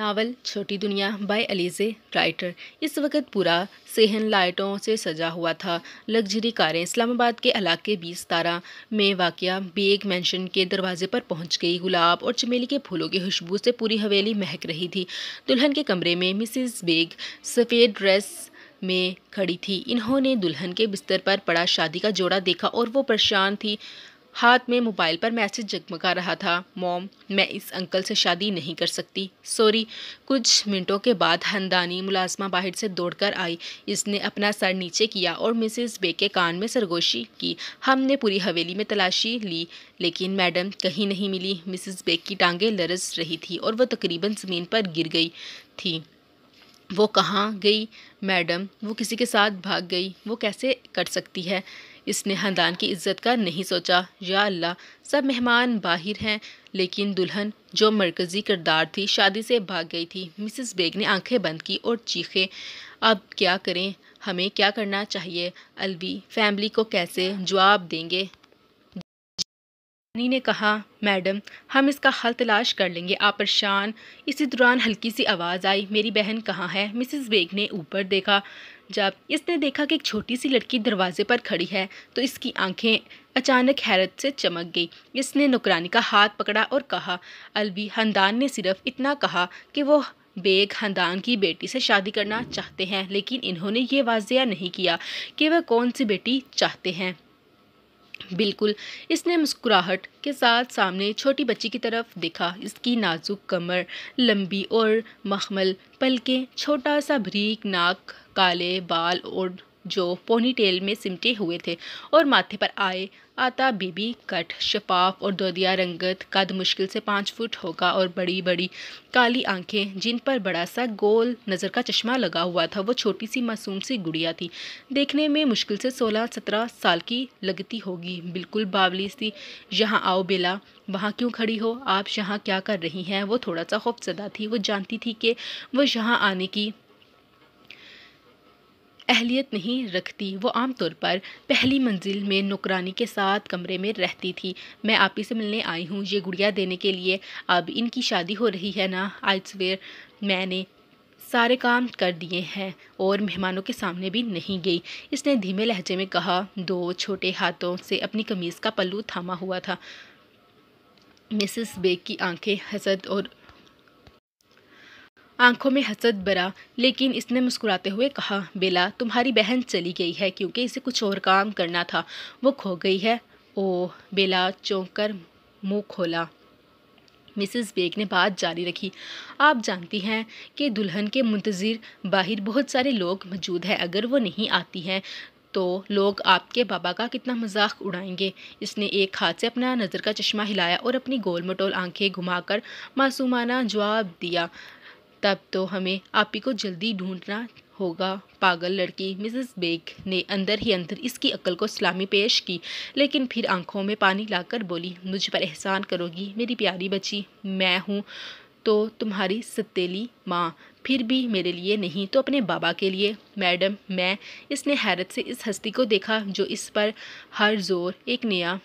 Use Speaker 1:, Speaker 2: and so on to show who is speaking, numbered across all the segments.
Speaker 1: Novel छोटी दुनिया bye अलीजे writer इस वक्त पूरा सेहन लाइटों से सजा हुआ था लग्जरी कारें इस्लामाबाद के इलाके बीस तारा में वाक़ बेग मैंशन के दरवाजे पर पहुंच गई गुलाब और चमेली के फूलों की खुशबू से पूरी हवेली महक रही थी दुल्हन के कमरे में मिसिस बेग सफ़ेद ड्रेस में खड़ी थी इन्होंने दुल्हन के बिस्तर पर पड़ा शादी का जोड़ा देखा और वो परेशान थी हाथ में मोबाइल पर मैसेज जगमगा रहा था मॉम मैं इस अंकल से शादी नहीं कर सकती सॉरी कुछ मिनटों के बाद हंदानी मुलाजमा बाहर से दौड़कर आई इसने अपना सर नीचे किया और मिसेस बे के कान में सरगोशी की हमने पूरी हवेली में तलाशी ली लेकिन मैडम कहीं नहीं मिली मिसेस बे की टांगें लरस रही थी और वह तकरीबन ज़मीन पर गिर गई थी वो कहाँ गई मैडम वो किसी के साथ भाग गई वो कैसे कर सकती है इसने खानदान की इज्जत का नहीं सोचा या अल्लाह सब मेहमान बाहर हैं लेकिन दुल्हन जो मरकज़ी किरदार थी शादी से भाग गई थी मिसिस बेग ने आंखें बंद की और चीखे अब क्या करें हमें क्या करना चाहिए अलवी फैमिली को कैसे जवाब देंगे रानी ने कहा मैडम हम इसका हल तलाश कर लेंगे आप परेशान इसी दौरान हल्की सी आवाज़ आई मेरी बहन कहाँ है मिसिस बेग ने ऊपर देखा जब इसने देखा कि एक छोटी सी लड़की दरवाजे पर खड़ी है तो इसकी आंखें अचानक हैरत से चमक गई इसने नौकरानी का हाथ पकड़ा और कहा अलवी हंदान ने सिर्फ इतना कहा कि वो बेग हंदान की बेटी से शादी करना चाहते हैं लेकिन इन्होंने ये वाजिया नहीं किया कि वह कौन सी बेटी चाहते हैं बिल्कुल इसने मुस्कुराहट के साथ सामने छोटी बच्ची की तरफ देखा इसकी नाजुक कमर लंबी और मखमल पलकें छोटा सा भरीक नाक काले बाल और जो पोनी टेल में सिमटे हुए थे और माथे पर आए आता बीबी कट शफाफ और दोदिया रंगत कद मुश्किल से पाँच फुट होगा और बड़ी बड़ी काली आंखें जिन पर बड़ा सा गोल नज़र का चश्मा लगा हुआ था वो छोटी सी मासूम सी गुड़िया थी देखने में मुश्किल से सोलह सत्रह साल की लगती होगी बिल्कुल बावली सी यहाँ आओ बेला वहाँ क्यों खड़ी हो आप यहाँ क्या कर रही हैं वो थोड़ा सा खौफजदा थी वो जानती थी कि वो यहाँ आने की अहलियत नहीं रखती वो आमतौर पर पहली मंजिल में नौकरानी के साथ कमरे में रहती थी मैं आप ही से मिलने आई हूँ ये गुड़िया देने के लिए अब इनकी शादी हो रही है ना आई सवेर मैंने सारे काम कर दिए हैं और मेहमानों के सामने भी नहीं गई इसने धीमे लहजे में कहा दो छोटे हाथों से अपनी कमीज़ का पल्लू थामा हुआ था मिसिस बेग की आंखें हसद और आंखों में हसद भरा लेकिन इसने मुस्कुराते हुए कहा बेला तुम्हारी बहन चली गई है क्योंकि इसे कुछ और काम करना था वो खो गई है ओह बेला चौंक कर मुँह खोला मिसेस बेग ने बात जारी रखी आप जानती हैं कि दुल्हन के मुंतज़र बाहर बहुत सारे लोग मौजूद हैं अगर वो नहीं आती हैं तो लोग आपके बाबा का कितना मजाक उड़ाएंगे इसने एक हाथ से अपना नज़र का चश्मा हिलाया और अपनी गोल मटोल घुमा घुमाकर मासूमाना जवाब दिया तब तो हमें आप ही को जल्दी ढूंढना होगा पागल लड़की मिसेस बेग ने अंदर ही अंदर इसकी अक्ल को सलामी पेश की लेकिन फिर आंखों में पानी लाकर बोली मुझ पर एहसान करोगी मेरी प्यारी बच्ची मैं हूँ तो तुम्हारी सतीली माँ फिर भी मेरे लिए नहीं तो अपने बाबा के लिए मैडम मैं इसने हैरत से इस हस्ती को देखा जो इस पर हर जोर एक नया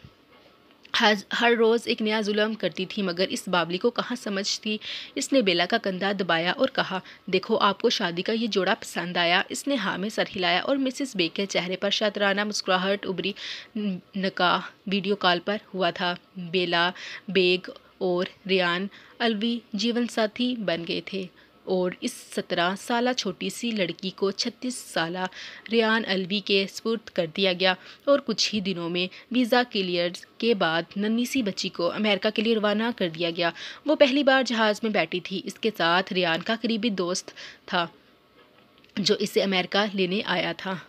Speaker 1: हर रोज़ एक नया जुलम करती थी मगर इस बावली को कहाँ समझ थी इसने बेला का कंधा दबाया और कहा देखो आपको शादी का ये जोड़ा पसंद आया इसने हाँ में सर हिलाया और मिसिस बे के चेहरे पर शतराना मुस्कुराहट उभरी नका वीडियो कॉल पर हुआ था बेला बेग और रियान अलवी जीवन साथी बन गए थे और इस सत्रह साल छोटी सी लड़की को छत्तीस साल रियान अलवी के सपुर्द कर दिया गया और कुछ ही दिनों में वीज़ा क्लियर के बाद नन्ही सी बच्ची को अमेरिका के लिए रवाना कर दिया गया वो पहली बार जहाज़ में बैठी थी इसके साथ रियान का करीबी दोस्त था जो इसे अमेरिका लेने आया था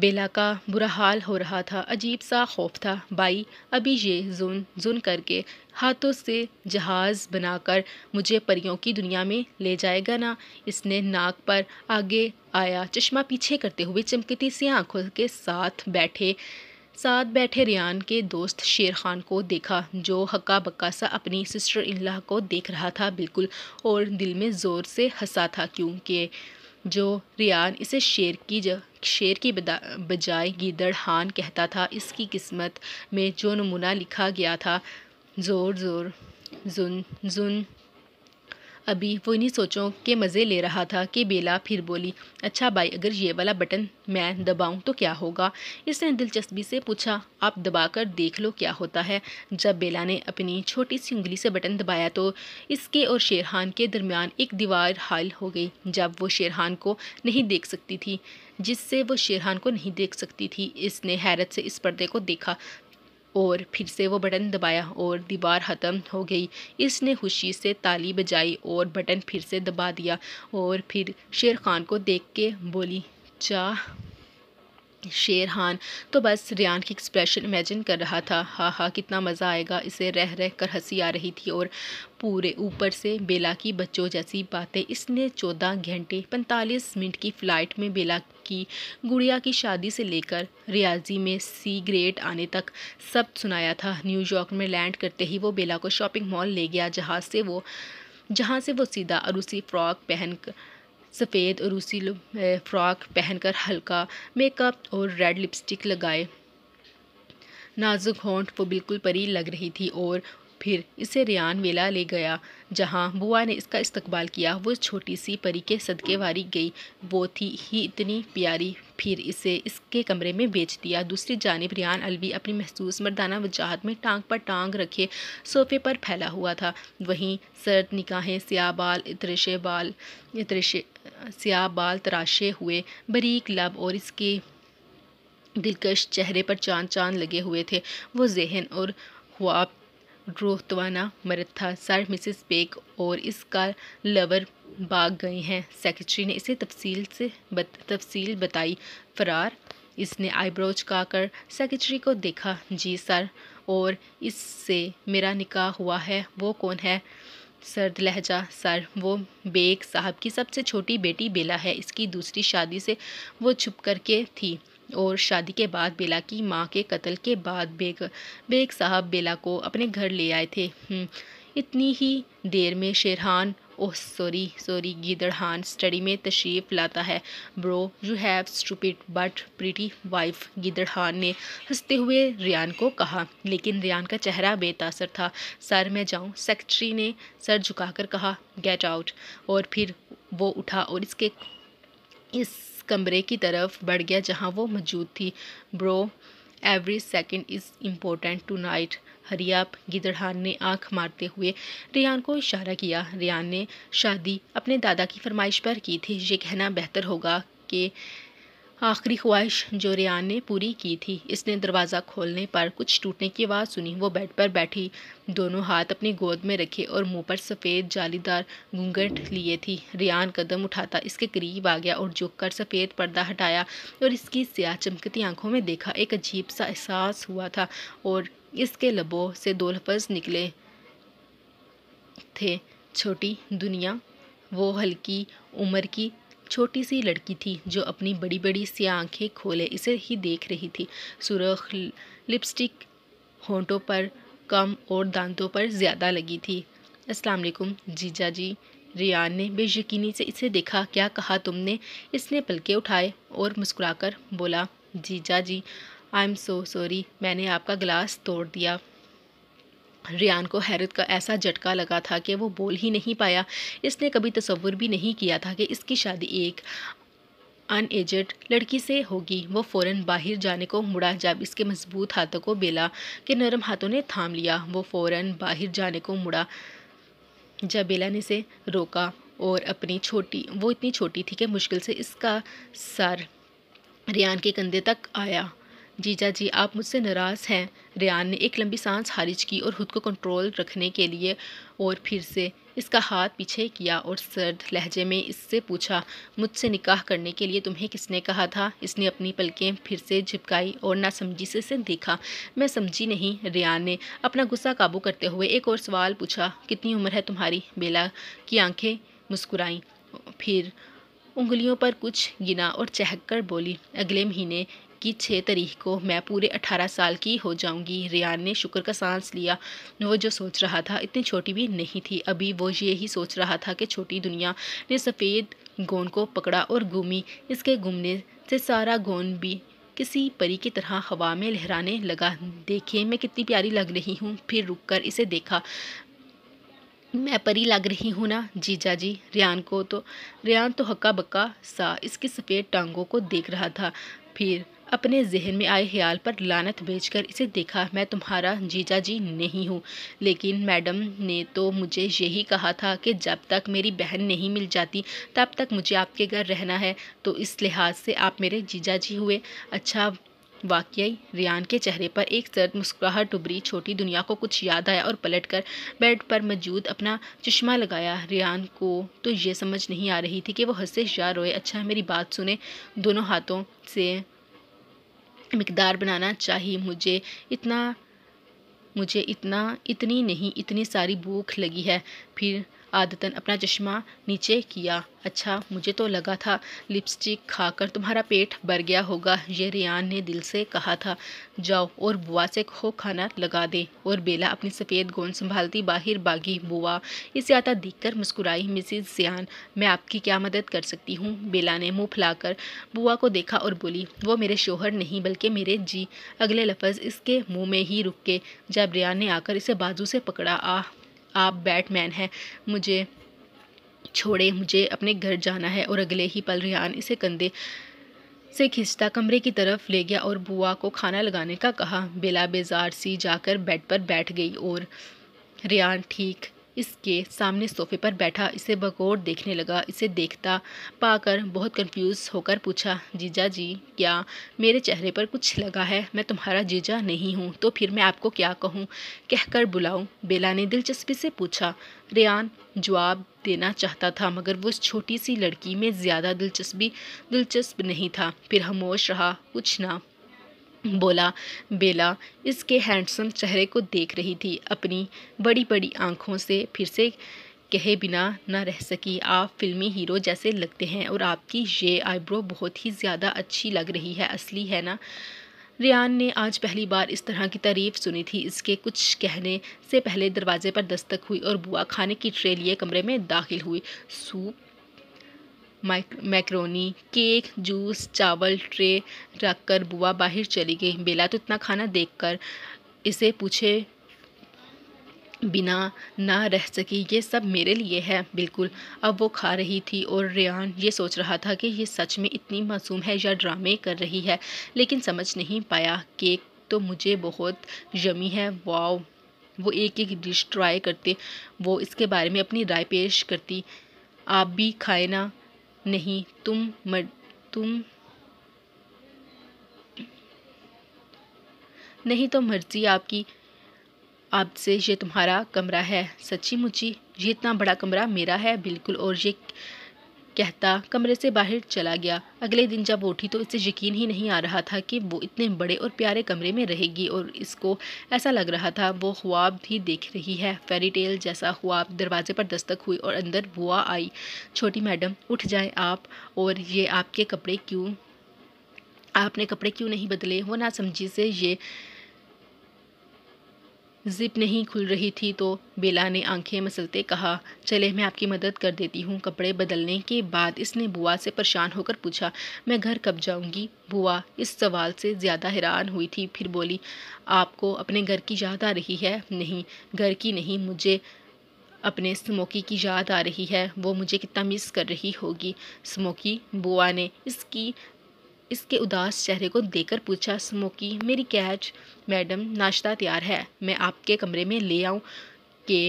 Speaker 1: बेला का बुरा हाल हो रहा था अजीब सा खौफ था बाई अभी ये जुन जुन करके हाथों से जहाज़ बनाकर मुझे परियों की दुनिया में ले जाएगा ना इसने नाक पर आगे आया चश्मा पीछे करते हुए चमकती सी आंखों के साथ बैठे साथ बैठे रियान के दोस्त शेर खान को देखा जो हक्का बक्का सा अपनी सिस्टर इल्ला को देख रहा था बिल्कुल और दिल में ज़ोर से हंसा था क्योंकि जो रियान इसे शेर की ज शेर की बजाय हान कहता था इसकी किस्मत में जो नमूना लिखा गया था ज़ोर ज़ोर जुन जुन अभी वो इन्हीं सोचों के मज़े ले रहा था कि बेला फिर बोली अच्छा भाई अगर ये वाला बटन मैं दबाऊं तो क्या होगा इसने दिलचस्पी से पूछा आप दबाकर देख लो क्या होता है जब बेला ने अपनी छोटी सी उंगली से बटन दबाया तो इसके और शेरहान के दरमियान एक दीवार हाल हो गई जब वो शेरहान को नहीं देख सकती थी जिससे वो शेरहान को नहीं देख सकती थी इसने हैरत से इस पर्दे को देखा और फिर से वो बटन दबाया और दीवार ख़त्म हो गई इसने खुशी से ताली बजाई और बटन फिर से दबा दिया और फिर शेर खान को देख के बोली चाह शेर हान तो बस रियान की एक्सप्रेशन इमेजिन कर रहा था हाँ हाँ कितना मज़ा आएगा इसे रह रह कर हंसी आ रही थी और पूरे ऊपर से बेला की बच्चों जैसी बातें इसने चौदह घंटे पैंतालीस मिनट की फ़्लाइट में बेला की गुड़िया की शादी से लेकर रियाजी में सी ग्रेड आने तक सब सुनाया था न्यूयॉर्क में लैंड करते ही वो बेला को शॉपिंग मॉल ले गया जहाँ से वो जहाँ से वो सीधा अरूसी फ्रॉक पहन कर सफ़ेद और रूसी फ़्रॉक पहनकर हल्का मेकअप और रेड लिपस्टिक लगाए नाजुक होंठ वो बिल्कुल परी लग रही थी और फिर इसे रियान वेला ले गया जहाँ बुआ ने इसका इस्तकबाल किया वो छोटी सी परी के सदके वारी गई वो थी ही इतनी प्यारी फिर इसे इसके कमरे में बेच दिया दूसरी जानब रियान अलवी अपनी महसूस मर्दाना वजाहत में टांग पर टांग रखे सोफे पर फैला हुआ था वहीं सर्द निकाहें स्या बाल इतरेशे बाल इतरेशे सिया बाल तराशे हुए बरीक लब और इसके दिलकश चेहरे पर चांद चांद लगे हुए थे वो जहन और ख्वाब रोहतवाना मर्द था सर मिसेस पेक और इसका लवर भाग गए हैं सेक्रेटरी ने इसे तफसील से बत, तफसील बताई फरार इसने आईब्रोज का कर सेक्रेटरी को देखा जी सर और इससे मेरा निकाह हुआ है वो कौन है सर्द लहजा सर वो बेग साहब की सबसे छोटी बेटी बेला है इसकी दूसरी शादी से वो छुप करके थी और शादी के बाद बेला की माँ के कत्ल के बाद बेग बेग साहब बेला को अपने घर ले आए थे हम्म, इतनी ही देर में Sherhan oh sorry sorry Gidarhan study में तशरीफ़ लाता है bro you have stupid but pretty wife Gidarhan ने हंसते हुए रियान को कहा लेकिन रियान का चेहरा बेतासर था सर मैं जाऊँ सेक्रेटरी ने सर झुकाकर कहा गेट आउट और फिर वो उठा और इसके इस कमरे की तरफ बढ़ गया जहाँ वो मौजूद थी bro every second is important tonight hurry up Gidarhan ने आंख मारते हुए रियान को इशारा किया रियान ने शादी अपने दादा की फरमाइश पर की थी ये कहना बेहतर होगा कि आखिरी ख्वाहिश जो रियान ने पूरी की थी इसने दरवाज़ा खोलने पर कुछ टूटने की आवाज़ सुनी वो बेड पर बैठी दोनों हाथ अपनी गोद में रखे और मुंह पर सफ़ेद जालीदार घूंघट लिए थी रियान कदम उठाता इसके करीब आ गया और झुक कर सफ़ेद पर्दा हटाया और इसकी स्याह चमकती आंखों में देखा एक अजीब सा एहसास हुआ था और इसके लबों से दो लफज निकले थे छोटी दुनिया वो हल्की उम्र की छोटी सी लड़की थी जो अपनी बड़ी बड़ी सी आंखें खोले इसे ही देख रही थी सुरख लिपस्टिक होंठों पर कम और दांतों पर ज़्यादा लगी थी अस्सलाम वालेकुम जीजा जी रियान ने बेयकीनी से इसे देखा क्या कहा तुमने इसने पलके उठाए और मुस्कुराकर बोला जीजा जी आई एम सो सॉरी मैंने आपका गिलास तोड़ दिया रियान को हैरत का ऐसा झटका लगा था कि वो बोल ही नहीं पाया इसने कभी तस्वुर भी नहीं किया था कि इसकी शादी एक अनएजड लड़की से होगी वो फौरन बाहर जाने को मुड़ा जब इसके मजबूत हाथों को बेला के नरम हाथों ने थाम लिया वो फौरन बाहर जाने को मुड़ा जब बेला ने इसे रोका और अपनी छोटी वो इतनी छोटी थी कि मुश्किल से इसका सर रियान के कंधे तक आया जीजा जी आप मुझसे नाराज़ हैं रियान ने एक लंबी सांस खारिज की और खुद को कंट्रोल रखने के लिए और फिर से इसका हाथ पीछे किया और सर्द लहजे में इससे पूछा मुझसे निकाह करने के लिए तुम्हें किसने कहा था इसने अपनी पलकें फिर से झिपकाई और नासमझी से से देखा मैं समझी नहीं रियान ने अपना गुस्सा काबू करते हुए एक और सवाल पूछा कितनी उम्र है तुम्हारी बेला की आंखें मुस्कुराईं फिर उंगलियों पर कुछ गिना और चहक कर बोली अगले महीने कि छः तारीख को मैं पूरे अठारह साल की हो जाऊंगी रियान ने शुक्र का सांस लिया वो जो सोच रहा था इतनी छोटी भी नहीं थी अभी वो यही सोच रहा था कि छोटी दुनिया ने सफ़ेद गोंद को पकड़ा और घूमी इसके घूमने से सारा गोंद भी किसी परी की तरह हवा में लहराने लगा देखिए मैं कितनी प्यारी लग रही हूँ फिर कर इसे देखा मैं परी लग रही हूँ ना जीजा जी रियान को तो रियान तो हक्का बक्का सा इसकी सफ़ेद टांगों को देख रहा था फिर अपने जहन में आए ख्याल पर लानत भेजकर इसे देखा मैं तुम्हारा जीजा जी नहीं हूँ लेकिन मैडम ने तो मुझे यही कहा था कि जब तक मेरी बहन नहीं मिल जाती तब तक मुझे आपके घर रहना है तो इस लिहाज से आप मेरे जीजा जी हुए अच्छा वाकई रियान के चेहरे पर एक सर्द मुस्कुराहट उभरी छोटी दुनिया को कुछ याद आया और पलटकर बेड पर मौजूद अपना चश्मा लगाया रियान को तो ये समझ नहीं आ रही थी कि वो हंसे या रोए अच्छा मेरी बात सुने दोनों हाथों से मकदार बनाना चाहिए मुझे इतना मुझे इतना इतनी नहीं इतनी सारी भूख लगी है फिर आदतन अपना चश्मा नीचे किया अच्छा मुझे तो लगा था लिपस्टिक खाकर तुम्हारा पेट भर गया होगा ये रियान ने दिल से कहा था जाओ और बुआ से खो खाना लगा दे और बेला अपनी सफ़ेद गोंद संभालती बाहर बागी बुआ इस इसे देख कर मुस्कुराई मिसिस जियान मैं आपकी क्या मदद कर सकती हूँ बेला ने मुँह फैलाकर बुआ को देखा और बोली वो मेरे शोहर नहीं बल्कि मेरे जी अगले लफज इसके मुँह में ही रुक के जब रियान ने आकर इसे बाजू से पकड़ा आह आप बैटमैन हैं मुझे छोड़े मुझे अपने घर जाना है और अगले ही पल रियान इसे कंधे से खींचता कमरे की तरफ ले गया और बुआ को खाना लगाने का कहा बेला बेजार सी जाकर बेड पर बैठ गई और रियान ठीक इसके सामने सोफे पर बैठा इसे बगौर देखने लगा इसे देखता पाकर बहुत कंफ्यूज होकर पूछा जीजा जी क्या मेरे चेहरे पर कुछ लगा है मैं तुम्हारा जीजा नहीं हूँ तो फिर मैं आपको क्या कहूँ कहकर बुलाऊँ बेला ने दिलचस्पी से पूछा रेन जवाब देना चाहता था मगर वो उस छोटी सी लड़की में ज़्यादा दिलचस्पी दिलचस्प नहीं था फिर खामोश रहा कुछ ना बोला बेला इसके हैंडसम चेहरे को देख रही थी अपनी बड़ी बड़ी आंखों से फिर से कहे बिना न रह सकी आप फिल्मी हीरो जैसे लगते हैं और आपकी ये आईब्रो बहुत ही ज़्यादा अच्छी लग रही है असली है ना रियान ने आज पहली बार इस तरह की तारीफ सुनी थी इसके कुछ कहने से पहले दरवाजे पर दस्तक हुई और बुआ खाने की ट्रे लिए कमरे में दाखिल हुई सूप मैक्रोनी केक जूस चावल ट्रे रखकर बुआ बाहर चली गई बेला तो इतना खाना देखकर इसे पूछे बिना ना रह सकी ये सब मेरे लिए है बिल्कुल अब वो खा रही थी और रेहान ये सोच रहा था कि ये सच में इतनी मासूम है या ड्रामे कर रही है लेकिन समझ नहीं पाया केक तो मुझे बहुत यमी है वाओ वो एक एक डिश ट्राई करते वो इसके बारे में अपनी राय पेश करती आप भी खाए ना नहीं तुम मर, तुम नहीं तो मर्जी आपकी आपसे ये तुम्हारा कमरा है सच्ची मुची ये इतना बड़ा कमरा मेरा है बिल्कुल और ये कहता कमरे से बाहर चला गया अगले दिन जब उठी तो इसे यकीन ही नहीं आ रहा था कि वो इतने बड़े और प्यारे कमरे में रहेगी और इसको ऐसा लग रहा था वो ख्वाब भी देख रही है फेरी टेल जैसा ख्वाब दरवाजे पर दस्तक हुई और अंदर बुआ आई छोटी मैडम उठ जाए आप और ये आपके कपड़े क्यों आपने कपड़े क्यों नहीं बदले वो ना समझी से ये जिप नहीं खुल रही थी तो बेला ने आंखें मसलते कहा चले मैं आपकी मदद कर देती हूँ कपड़े बदलने के बाद इसने बुआ से परेशान होकर पूछा मैं घर कब जाऊँगी बुआ इस सवाल से ज़्यादा हैरान हुई थी फिर बोली आपको अपने घर की याद आ रही है नहीं घर की नहीं मुझे अपने स्मोकी की याद आ रही है वो मुझे कितना मिस कर रही होगी स्मोकी बुआ ने इसकी इसके उदास चेहरे को देखकर पूछा स्मोकी मेरी कैच मैडम नाश्ता तैयार है मैं आपके कमरे में ले आऊँ के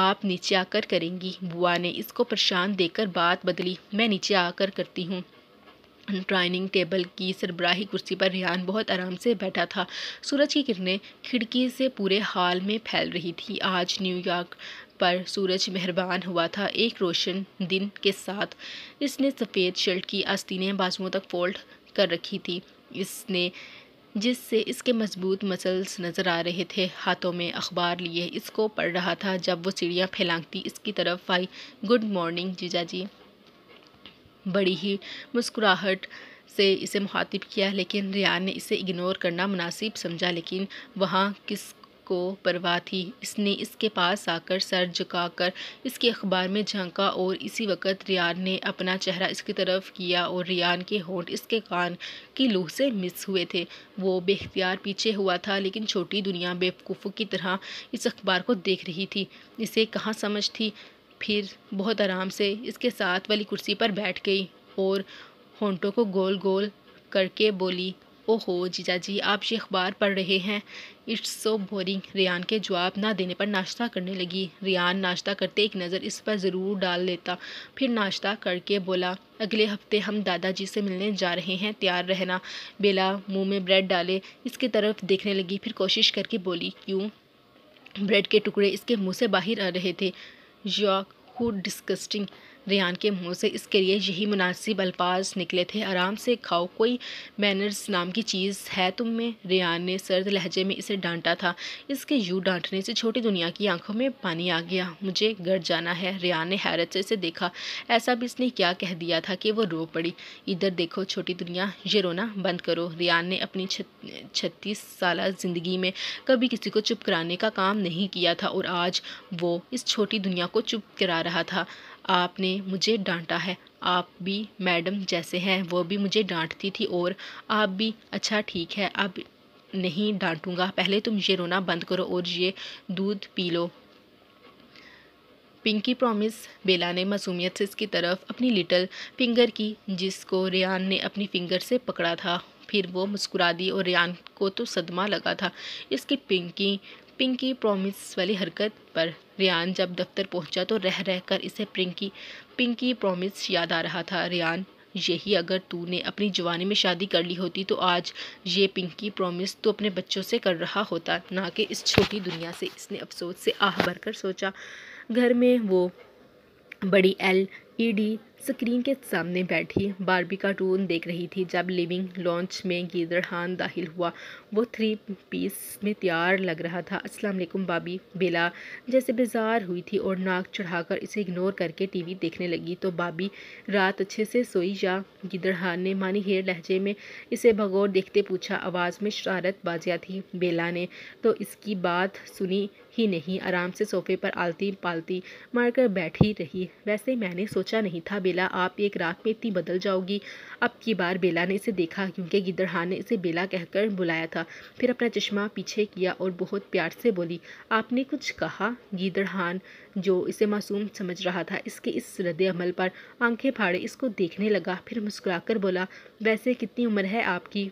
Speaker 1: आप नीचे आकर करेंगी बुआ ने इसको परेशान देखकर बात बदली मैं नीचे आकर करती हूँ ड्राइनिंग टेबल की सरबराही कुर्सी पर रियान बहुत आराम से बैठा था सूरज की किरणें खिड़की से पूरे हाल में फैल रही थी आज न्यूयॉर्क पर सूरज मेहरबान हुआ था एक रोशन दिन के साथ इसने सफ़ेद शर्ट की आस्तीनें बाजुओं तक फोल्ड कर रखी थी इसने जिससे इसके मजबूत मसल्स नज़र आ रहे थे हाथों में अखबार लिए इसको पढ़ रहा था जब वो चिड़िया फैलांगती इसकी तरफ आई गुड मॉर्निंग जीजा जी बड़ी ही मुस्कुराहट से इसे मुखातिब किया लेकिन रियान ने इसे इग्नोर करना मुनासिब समझा लेकिन वहाँ किस को परवाह थी इसने इसके पास आकर सर झुकाकर इसके अखबार में झांका और इसी वक्त रियान ने अपना चेहरा इसकी तरफ किया और रियान के होंठ इसके कान की लूह से मिस हुए थे वो बेख्तियार पीछे हुआ था लेकिन छोटी दुनिया बेवकूफ़ों की तरह इस अखबार को देख रही थी इसे कहाँ समझ थी फिर बहुत आराम से इसके साथ वाली कुर्सी पर बैठ गई और होंठों को गोल गोल करके बोली ओहो जीजा जी आप ये अखबार पढ़ रहे हैं इट्स सो बोरिंग रियान के जवाब ना देने पर नाश्ता करने लगी रियान नाश्ता करते एक नज़र इस पर ज़रूर डाल लेता फिर नाश्ता करके बोला अगले हफ्ते हम दादाजी से मिलने जा रहे हैं तैयार रहना बेला मुंह में ब्रेड डाले इसकी तरफ देखने लगी फिर कोशिश करके बोली क्यों ब्रेड के टुकड़े इसके मुँह से बाहर आ रहे थे यॉक हु डिस्कस्टिंग रियान के मुंह से इसके लिए यही मुनासिब अल्फाज निकले थे आराम से खाओ कोई मैनर्स नाम की चीज़ है तुम में रियान ने सर्द लहजे में इसे डांटा था इसके यूँ डांटने से छोटी दुनिया की आंखों में पानी आ गया मुझे घर जाना है रियान ने हैरत से इसे देखा ऐसा भी इसने क्या कह दिया था कि वो रो पड़ी इधर देखो छोटी दुनिया ये रोना बंद करो रियान ने अपनी छत्तीस साल ज़िंदगी में कभी किसी को चुप कराने का काम नहीं किया था और आज वो इस छोटी दुनिया को चुप करा रहा था आपने मुझे डांटा है आप भी मैडम जैसे हैं वो भी मुझे डांटती थी और आप भी अच्छा ठीक है अब नहीं डांटूंगा पहले तुम ये रोना बंद करो और ये दूध पी लो पिंकी प्रॉमिस बेला ने मासूमियत से इसकी तरफ अपनी लिटल फिंगर की जिसको रियान ने अपनी फिंगर से पकड़ा था फिर वो मुस्कुरा दी और रियान को तो सदमा लगा था इसकी पिंकी पिंकी प्रॉमिस वाली हरकत पर रियान जब दफ्तर पहुंचा तो रह रह कर इसे पिंकी पिंकी प्रॉमिस याद आ रहा था रियान यही अगर तूने अपनी जवानी में शादी कर ली होती तो आज ये पिंकी प्रॉमिस तो अपने बच्चों से कर रहा होता ना कि इस छोटी दुनिया से इसने अफसोस से आह कर सोचा घर में वो बड़ी एल ई डी स्क्रीन के सामने बैठी बारबी कार्टून देख रही थी जब लिविंग लॉन्च में गीदर हान दाखिल हुआ वो थ्री पीस में तैयार लग रहा था अस्सलाम वालेकुम बाबी बेला जैसे बेजार हुई थी और नाक चढ़ाकर इसे इग्नोर करके टीवी देखने लगी तो बाबी रात अच्छे से सोई या गिदर हान ने मानी हेर लहजे में इसे भगौर देखते पूछा आवाज़ में शरारत बाजिया थी बेला ने तो इसकी बात सुनी ही नहीं आराम से सोफे पर आलती पालती मारकर बैठी रही वैसे मैंने सोचा नहीं था बेला बेला आप एक रात में इतनी बदल जाओगी अब की बार बेला ने इसे देखा क्योंकि गिदड़हा ने इसे बेला कहकर बुलाया था फिर अपना चश्मा पीछे किया और बहुत प्यार से बोली आपने कुछ कहा गिदड़हान जो इसे मासूम समझ रहा था इसके इस रद्द अमल पर आंखें फाड़े इसको देखने लगा फिर मुस्कुराकर बोला वैसे कितनी उम्र है आपकी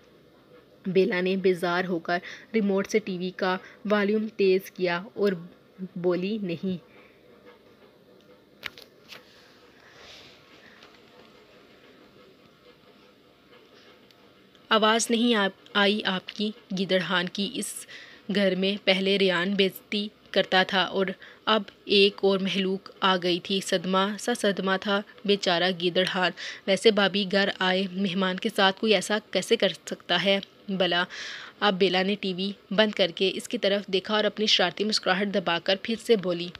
Speaker 1: बेला ने बेजार होकर रिमोट से टीवी का वॉल्यूम तेज़ किया और बोली नहीं आवाज़ नहीं आ, आई आपकी गिदड़हान की इस घर में पहले रियान बेजती करता था और अब एक और महलूक आ गई थी सदमा सा सदमा था बेचारा गिदड़हान वैसे भाभी घर आए मेहमान के साथ कोई ऐसा कैसे कर सकता है बला अब बेला ने टीवी बंद करके इसकी तरफ देखा और अपनी शरारती मुस्कुराहट दबाकर फिर से बोली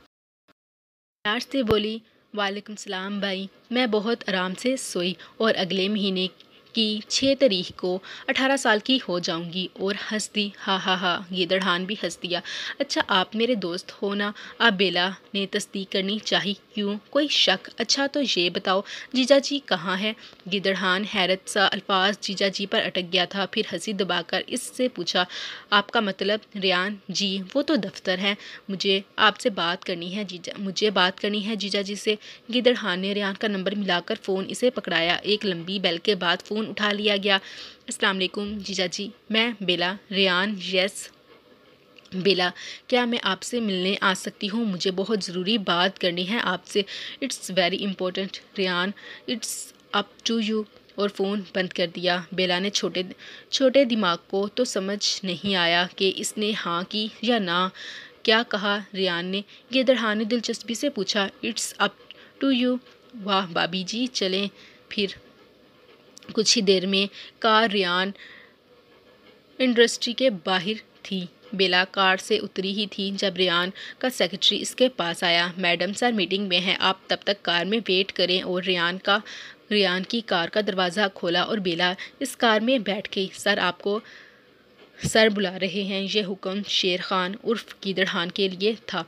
Speaker 1: प्यार से बोली वालेकुम सलाम भाई मैं बहुत आराम से सोई और अगले महीने कि छः तारीख को अठारह साल की हो जाऊंगी और हंस दी हा हा हा ये दड़हान भी हंस दिया अच्छा आप मेरे दोस्त हो ना आप बेला ने तस्दीक करनी चाहिए क्यों कोई शक अच्छा तो ये बताओ जीजा जी कहाँ है गिदड़हान हैरत सा अल्फाज जीजा जी पर अटक गया था फिर हंसी दबाकर इससे पूछा आपका मतलब रियान जी वो तो दफ्तर है मुझे आपसे बात करनी है जीजा मुझे बात करनी है जीजा जी से गिदड़हान ने रियान का नंबर मिलाकर फ़ोन इसे पकड़ाया एक लंबी बेल के बाद फ़ोन उठा लिया गया अस्सलाम वालेकुम जीजा जी मैं बेला रियान यस बेला क्या मैं आपसे मिलने आ सकती हूँ मुझे बहुत ज़रूरी बात करनी है आपसे it's very important Riyan it's up to you और फ़ोन बंद कर दिया बेला ने छोटे छोटे दिमाग को तो समझ नहीं आया कि इसने हाँ की या ना क्या कहा रियान ने यह दरहानी दिलचस्पी से पूछा इट्स अप टू यू वाह बाबी जी चलें फिर कुछ ही देर में कार रियान इंडस्ट्री के बाहर थी बेला कार से उतरी ही थी जब रियान का सेक्रेटरी इसके पास आया मैडम सर मीटिंग में हैं आप तब तक कार में वेट करें और रियान का रियान की कार का दरवाज़ा खोला और बेला इस कार में बैठ गई सर आपको सर बुला रहे हैं यह हुक्म शेर खान उर्फ कीदड़हान के लिए था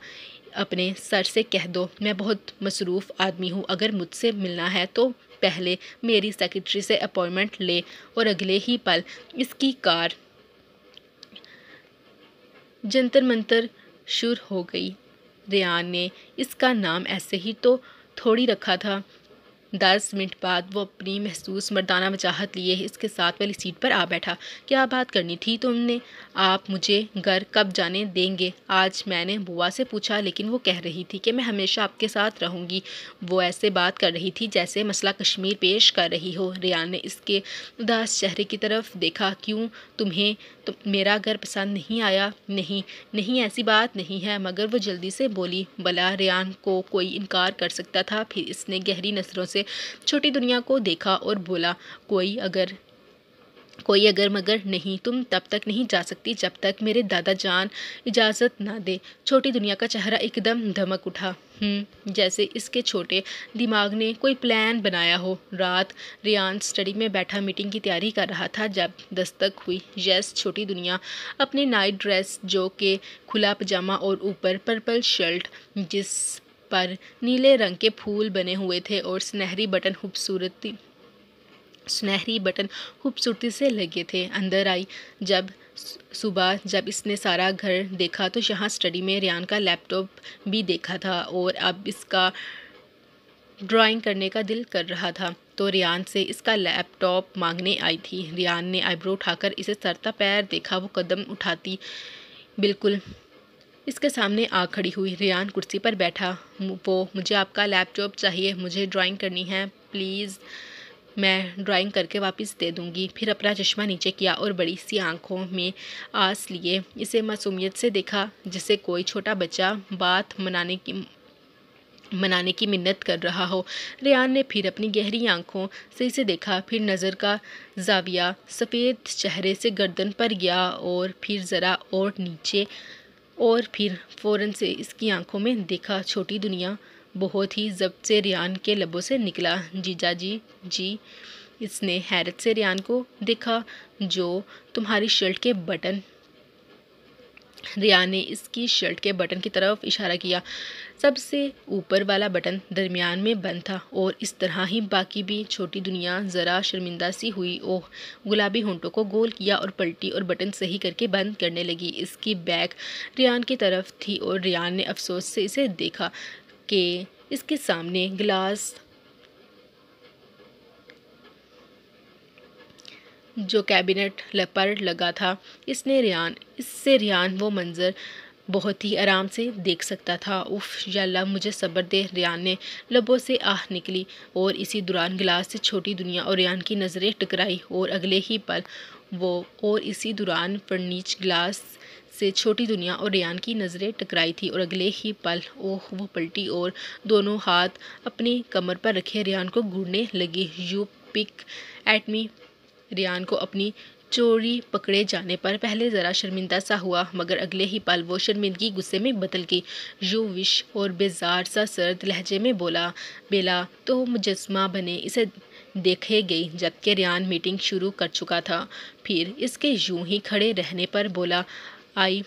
Speaker 1: अपने सर से कह दो मैं बहुत मसरूफ़ आदमी हूँ अगर मुझसे मिलना है तो पहले मेरी सेक्रेटरी से अपॉइंटमेंट ले और अगले ही पल इसकी कार जंतर मंतर शुरू हो गई रियान ने इसका नाम ऐसे ही तो थोड़ी रखा था दस मिनट बाद वो अपनी महसूस मर्दाना वजाहत लिए इसके साथ वाली सीट पर आ बैठा क्या बात करनी थी तुमने आप मुझे घर कब जाने देंगे आज मैंने बुआ से पूछा लेकिन वो कह रही थी कि मैं हमेशा आपके साथ रहूँगी वो ऐसे बात कर रही थी जैसे मसला कश्मीर पेश कर रही हो रियान ने इसके उदास चेहरे की तरफ देखा क्यों तुम्हें तो मेरा घर पसंद नहीं आया नहीं नहीं ऐसी बात नहीं है मगर वो जल्दी से बोली भला रियान को कोई इनकार कर सकता था फिर इसने गहरी नज़रों से से छोटी दुनिया को देखा और बोला कोई अगर कोई अगर मगर नहीं तुम तब तक नहीं जा सकती जब तक मेरे दादा जान इजाज़त ना दे छोटी दुनिया का चेहरा एकदम धमक उठा हम्म जैसे इसके छोटे दिमाग ने कोई प्लान बनाया हो रात रियान स्टडी में बैठा मीटिंग की तैयारी कर रहा था जब दस्तक हुई यस छोटी दुनिया अपने नाइट ड्रेस जो के खुला पजामा और ऊपर पर्पल शर्ट जिस पर नीले रंग के फूल बने हुए थे और सुनहरी बटन खूबसूरती सुनहरी बटन खूबसूरती से लगे थे अंदर आई जब सुबह जब इसने सारा घर देखा तो यहाँ स्टडी में रियान का लैपटॉप भी देखा था और अब इसका ड्राइंग करने का दिल कर रहा था तो रियान से इसका लैपटॉप मांगने आई थी रियान ने आईब्रो उठाकर इसे सरता पैर देखा वो कदम उठाती बिल्कुल इसके सामने आ खड़ी हुई रियान कुर्सी पर बैठा वो मुझे आपका लैपटॉप चाहिए मुझे ड्राइंग करनी है प्लीज़ मैं ड्राइंग करके वापस दे दूंगी फिर अपना चश्मा नीचे किया और बड़ी सी आंखों में आस लिए इसे मासूमियत से देखा जिसे कोई छोटा बच्चा बात मनाने की मनाने की मिन्नत कर रहा हो रियान ने फिर अपनी गहरी आंखों से इसे देखा फिर नज़र का जाविया सफ़ेद चेहरे से गर्दन पर गया और फिर ज़रा और नीचे और फिर फ़ौरन से इसकी आंखों में देखा छोटी दुनिया बहुत ही जब्त से रियान के लबों से निकला जीजा जी जी इसने हैरत से रियान को देखा जो तुम्हारी शर्ट के बटन रिया ने इसकी शर्ट के बटन की तरफ इशारा किया सबसे ऊपर वाला बटन दरमियान में बंद था और इस तरह ही बाकी भी छोटी दुनिया ज़रा शर्मिंदा सी हुई ओह गुलाबी होंटों को गोल किया और पलटी और बटन सही करके बंद करने लगी इसकी बैग रियान की तरफ थी और रियान ने अफसोस से इसे देखा कि इसके सामने गिलास जो कैबिनेट पर लगा था इसने रियान इससे रियान वो मंज़र बहुत ही आराम से देख सकता था उफ याल्ला मुझे सब्र दे रियान ने लबों से आह निकली और इसी दौरान गिलास से छोटी दुनिया और रियान की नज़रें टकराई और अगले ही पल वो और इसी दौरान फर्नीच गिलास से छोटी दुनिया और रियान की नज़रें टकराई थी और अगले ही पल ओह वो पलटी और दोनों हाथ अपनी कमर पर रखे रियान को घूरने लगी you pick at me Riyan को अपनी चोरी पकड़े जाने पर पहले ज़रा शर्मिंदा सा हुआ मगर अगले ही पल वो शर्मिंदगी गुस्से में बदल गई यू विश और बेजार सा सर्द लहजे में बोला बेला तो मुजस्मा बने इसे देखे गई जबकि रियान मीटिंग शुरू कर चुका था फिर इसके यूं ही खड़े रहने पर बोला आई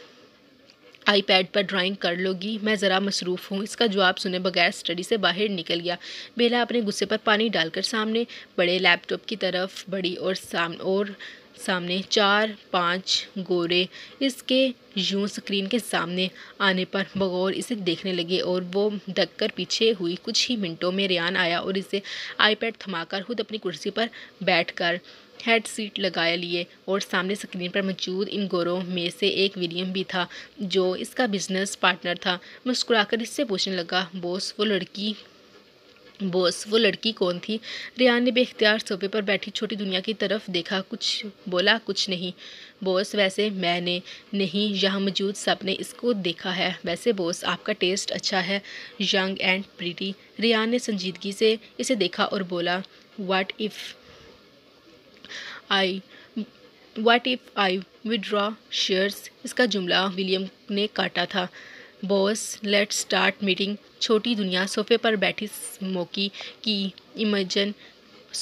Speaker 1: आईपैड पर ड्राइंग कर लोगी मैं ज़रा मसरूफ़ हूँ इसका जवाब सुने बगैर स्टडी से बाहर निकल गया बेला अपने गुस्से पर पानी डालकर सामने बड़े लैपटॉप की तरफ बड़ी और साम और सामने चार पांच गोरे इसके यूं स्क्रीन के सामने आने पर बगौर इसे देखने लगे और वो धक कर पीछे हुई कुछ ही मिनटों में रियान आया और इसे आईपैड थमाकर खुद अपनी कुर्सी पर बैठकर हेड सीट लगाए लिए और सामने स्क्रीन पर मौजूद इन गोरों में से एक विलियम भी था जो इसका बिजनेस पार्टनर था मुस्कुराकर इससे पूछने लगा बॉस वो लड़की बॉस वो लड़की कौन थी रियान ने बेख्तियार सोफे पर बैठी छोटी दुनिया की तरफ देखा कुछ बोला कुछ नहीं बॉस वैसे मैंने नहीं यहाँ मौजूद सब ने इसको देखा है वैसे बॉस आपका टेस्ट अच्छा है यंग एंड प्रीटी रियान ने संजीदगी से इसे देखा और बोला what if I what if I withdraw shares इसका जुमला विलियम ने काटा था बॉस लेट स्टार्ट मीटिंग छोटी दुनिया सोफे पर बैठी स्मोकी की इमेजन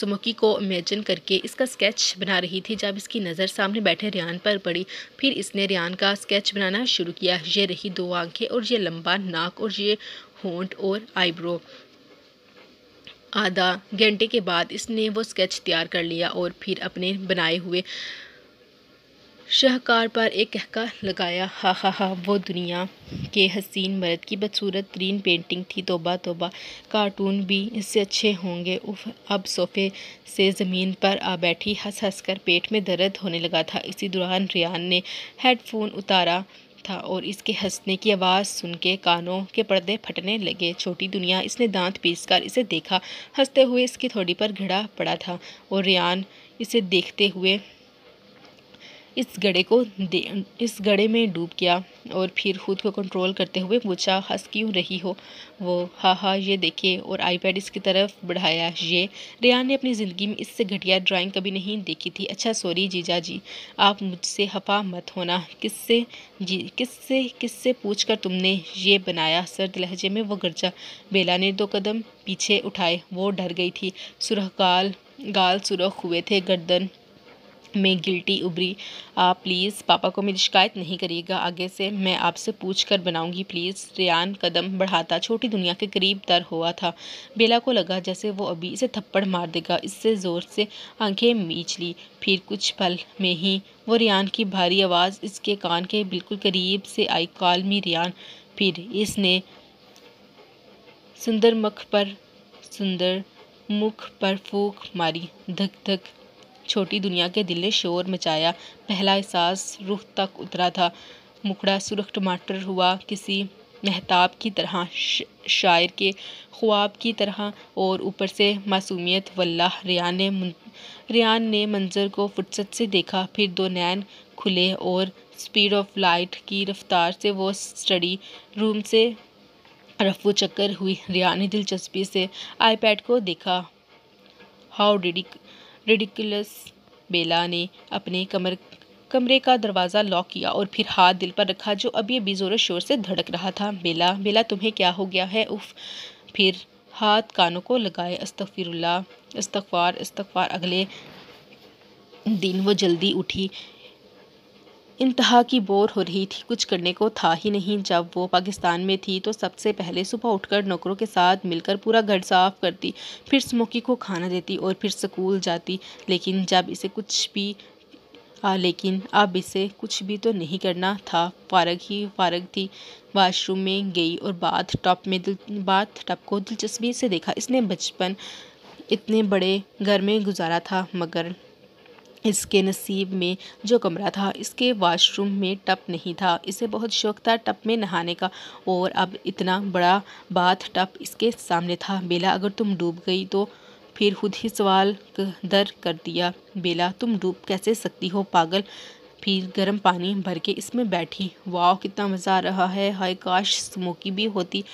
Speaker 1: सुमुकी को इमेजन करके इसका स्केच बना रही थी जब इसकी नज़र सामने बैठे रियान पर पड़ी फिर इसने रियान का स्केच बनाना शुरू किया ये रही दो आंखें और ये लंबा नाक और ये होंठ और आईब्रो आधा घंटे के बाद इसने वो स्केच तैयार कर लिया और फिर अपने बनाए हुए शाहकार पर एक कहका लगाया हा हा हा वो दुनिया के हसीन मर्द की बदसूरत तरीन पेंटिंग थी तोबा तोबा कार्टून भी इससे अच्छे होंगे उफ अब सोफ़े से ज़मीन पर आ बैठी हंस हंस कर पेट में दर्द होने लगा था इसी दौरान रियान ने हेडफोन उतारा था और इसके हंसने की आवाज़ सुन के कानों के पर्दे फटने लगे छोटी दुनिया इसने दांत पीस कर इसे देखा हंसते हुए इसकी थोड़ी पर घिड़ा पड़ा था और रियान इसे देखते हुए इस गड़े को दे इस गड़े में डूब गया और फिर खुद को कंट्रोल करते हुए पूछा हंस क्यों रही हो वो हाँ हाँ ये देखे और आईपैड इसकी तरफ बढ़ाया ये रेहान ने अपनी ज़िंदगी में इससे घटिया ड्राइंग कभी नहीं देखी थी अच्छा सॉरी जीजा जी आप मुझसे हफा मत होना किससे जी किससे किससे पूछ कर तुमने ये बनाया सर्द लहजे में वो गर्जा बेला ने दो कदम पीछे उठाए वो डर गई थी सुरह गाल गाल सुरख हुए थे गर्दन मैं गिल्टी उभरी आप प्लीज़ पापा को मेरी शिकायत नहीं करिएगा आगे से मैं आपसे पूछ कर बनाऊँगी प्लीज़ रियान कदम बढ़ाता छोटी दुनिया के करीब तर हुआ था बेला को लगा जैसे वो अभी इसे थप्पड़ मार देगा इससे ज़ोर से आंखें मीच ली फिर कुछ पल में ही वो रियान की भारी आवाज़ इसके कान के बिल्कुल करीब से आई काल मी रियान फिर इसने सुंदर मुख पर सुंदर मुख पर फूक मारी धक धक छोटी दुनिया के दिल ने शोर मचाया पहला एहसास रूह तक उतरा था मुखड़ा सुरख टमाटर हुआ किसी महताब की तरह शायर के ख्वाब की तरह और ऊपर से मासूमियत वल्ला रियान ने रियान ने मंजर को फुर्सत से देखा फिर दो नैन खुले और स्पीड ऑफ लाइट की रफ्तार से वो स्टडी रूम से रफू चक्कर हुई रिया ने दिलचस्पी से आईपैड को देखा हाउ डिड रेडिकुलस बेला ने अपने कमर कमरे का दरवाज़ा लॉक किया और फिर हाथ दिल पर रखा जो अब अभी बेजोर शोर से धड़क रहा था बेला बेला तुम्हें क्या हो गया है उफ फिर हाथ कानों को लगाए अस्तफ़िरुल्ला अस्तफ़ार अस्तफ़ार अगले दिन वो जल्दी उठी इंतहा की बोर हो रही थी कुछ करने को था ही नहीं जब वो पाकिस्तान में थी तो सबसे पहले सुबह उठकर नौकरों के साथ मिलकर पूरा घर साफ करती फिर स्मोकी को खाना देती और फिर स्कूल जाती लेकिन जब इसे कुछ भी आ, लेकिन अब इसे कुछ भी तो नहीं करना था फारग ही फारग थी वाशरूम में गई और बाथ टॉप में दिल बाथ टॉप को दिलचस्पी से देखा इसने बचपन इतने बड़े घर में गुजारा था मगर इसके नसीब में जो कमरा था इसके वॉशरूम में टप नहीं था इसे बहुत शौक था टप में नहाने का और अब इतना बड़ा बाथ टप इसके सामने था बेला अगर तुम डूब गई तो फिर खुद ही सवाल दर कर दिया बेला तुम डूब कैसे सकती हो पागल फिर गर्म पानी भर के इसमें बैठी वाह कितना मज़ा आ रहा है हाय काश स्मोकी भी होती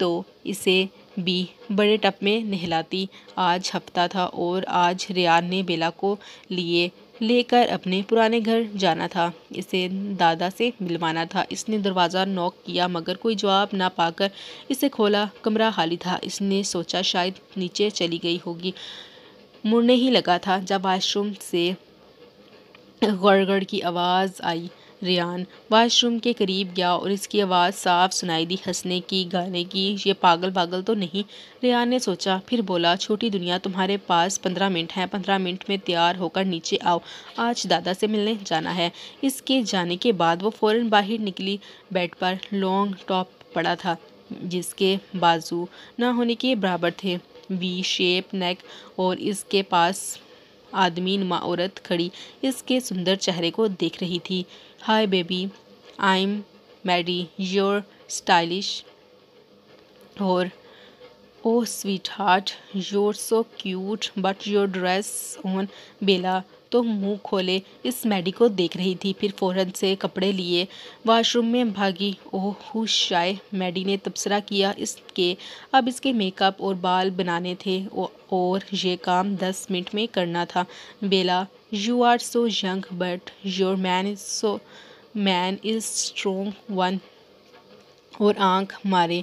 Speaker 1: तो इसे भी बड़े टप में नहलाती आज हफ्ता था और आज रियान ने बेला को लिए लेकर अपने पुराने घर जाना था इसे दादा से मिलवाना था इसने दरवाज़ा नॉक किया मगर कोई जवाब ना पाकर इसे खोला कमरा खाली था इसने सोचा शायद नीचे चली गई होगी मुड़ने ही लगा था जब वाशरूम से गड़गड़ की आवाज़ आई रियान वाशरूम के करीब गया और इसकी आवाज़ साफ सुनाई दी हंसने की गाने की ये पागल पागल तो नहीं रियान ने सोचा फिर बोला छोटी दुनिया तुम्हारे पास पंद्रह मिनट हैं पंद्रह मिनट में तैयार होकर नीचे आओ आज दादा से मिलने जाना है इसके जाने के बाद वो फ़ौर बाहर निकली बेड पर लॉन्ग टॉप पड़ा था जिसके बाजू ना होने के बराबर थे वी शेप नेक और इसके पास आदमी नुमा औरत खड़ी इसके सुंदर चेहरे को देख रही थी Hi baby, I'm Maddie, you're stylish. Or Oh sweetheart, you're so cute, but your dress on Bella. तो मुंह खोले इस मैडी को देख रही थी फिर फ़ौरन से कपड़े लिए वॉशरूम में भागी ओह खुश आए मैडी ने तबसरा किया इसके अब इसके मेकअप और बाल बनाने थे और ये काम दस मिनट में करना था Bella you are so young but your man is so man is strong one और आंख मारे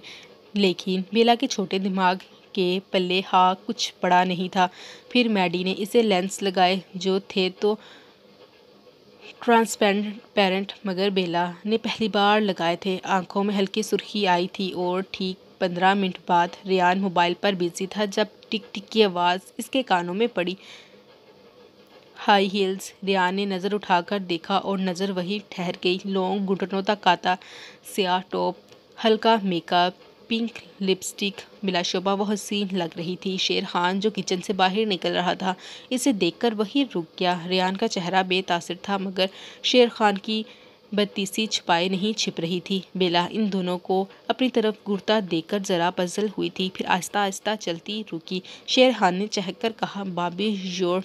Speaker 1: लेकिन बेला के छोटे दिमाग के पल्ले हा कुछ पड़ा नहीं था फिर मैडी ने इसे लेंस लगाए जो थे तो ट्रांसपेरेंट पेरेंट मगर बेला ने पहली बार लगाए थे आंखों में हल्की सुर्खी आई थी और ठीक पंद्रह मिनट बाद रियान मोबाइल पर बिजी था जब टिक टिक की आवाज़ इसके कानों में पड़ी हाई हील्स रिया ने नज़र उठाकर देखा और नज़र वही ठहर गई लॉन्ग घुटनों तक काता स्याह टॉप हल्का मेकअप पिंक लिपस्टिक मिलाशोबा वह हसीन लग रही थी शेर खान जो किचन से बाहर निकल रहा था इसे देखकर वही रुक गया रियान का चेहरा बेतासर था मगर शेर खान की बत्तीसी छिपाए नहीं छिप रही थी बेला इन दोनों को अपनी तरफ घुरता देखकर ज़रा पजल हुई थी फिर आहिस्ता आहिस्ता चलती रुकी शेर खान ने चहक कर कहा बाबी योर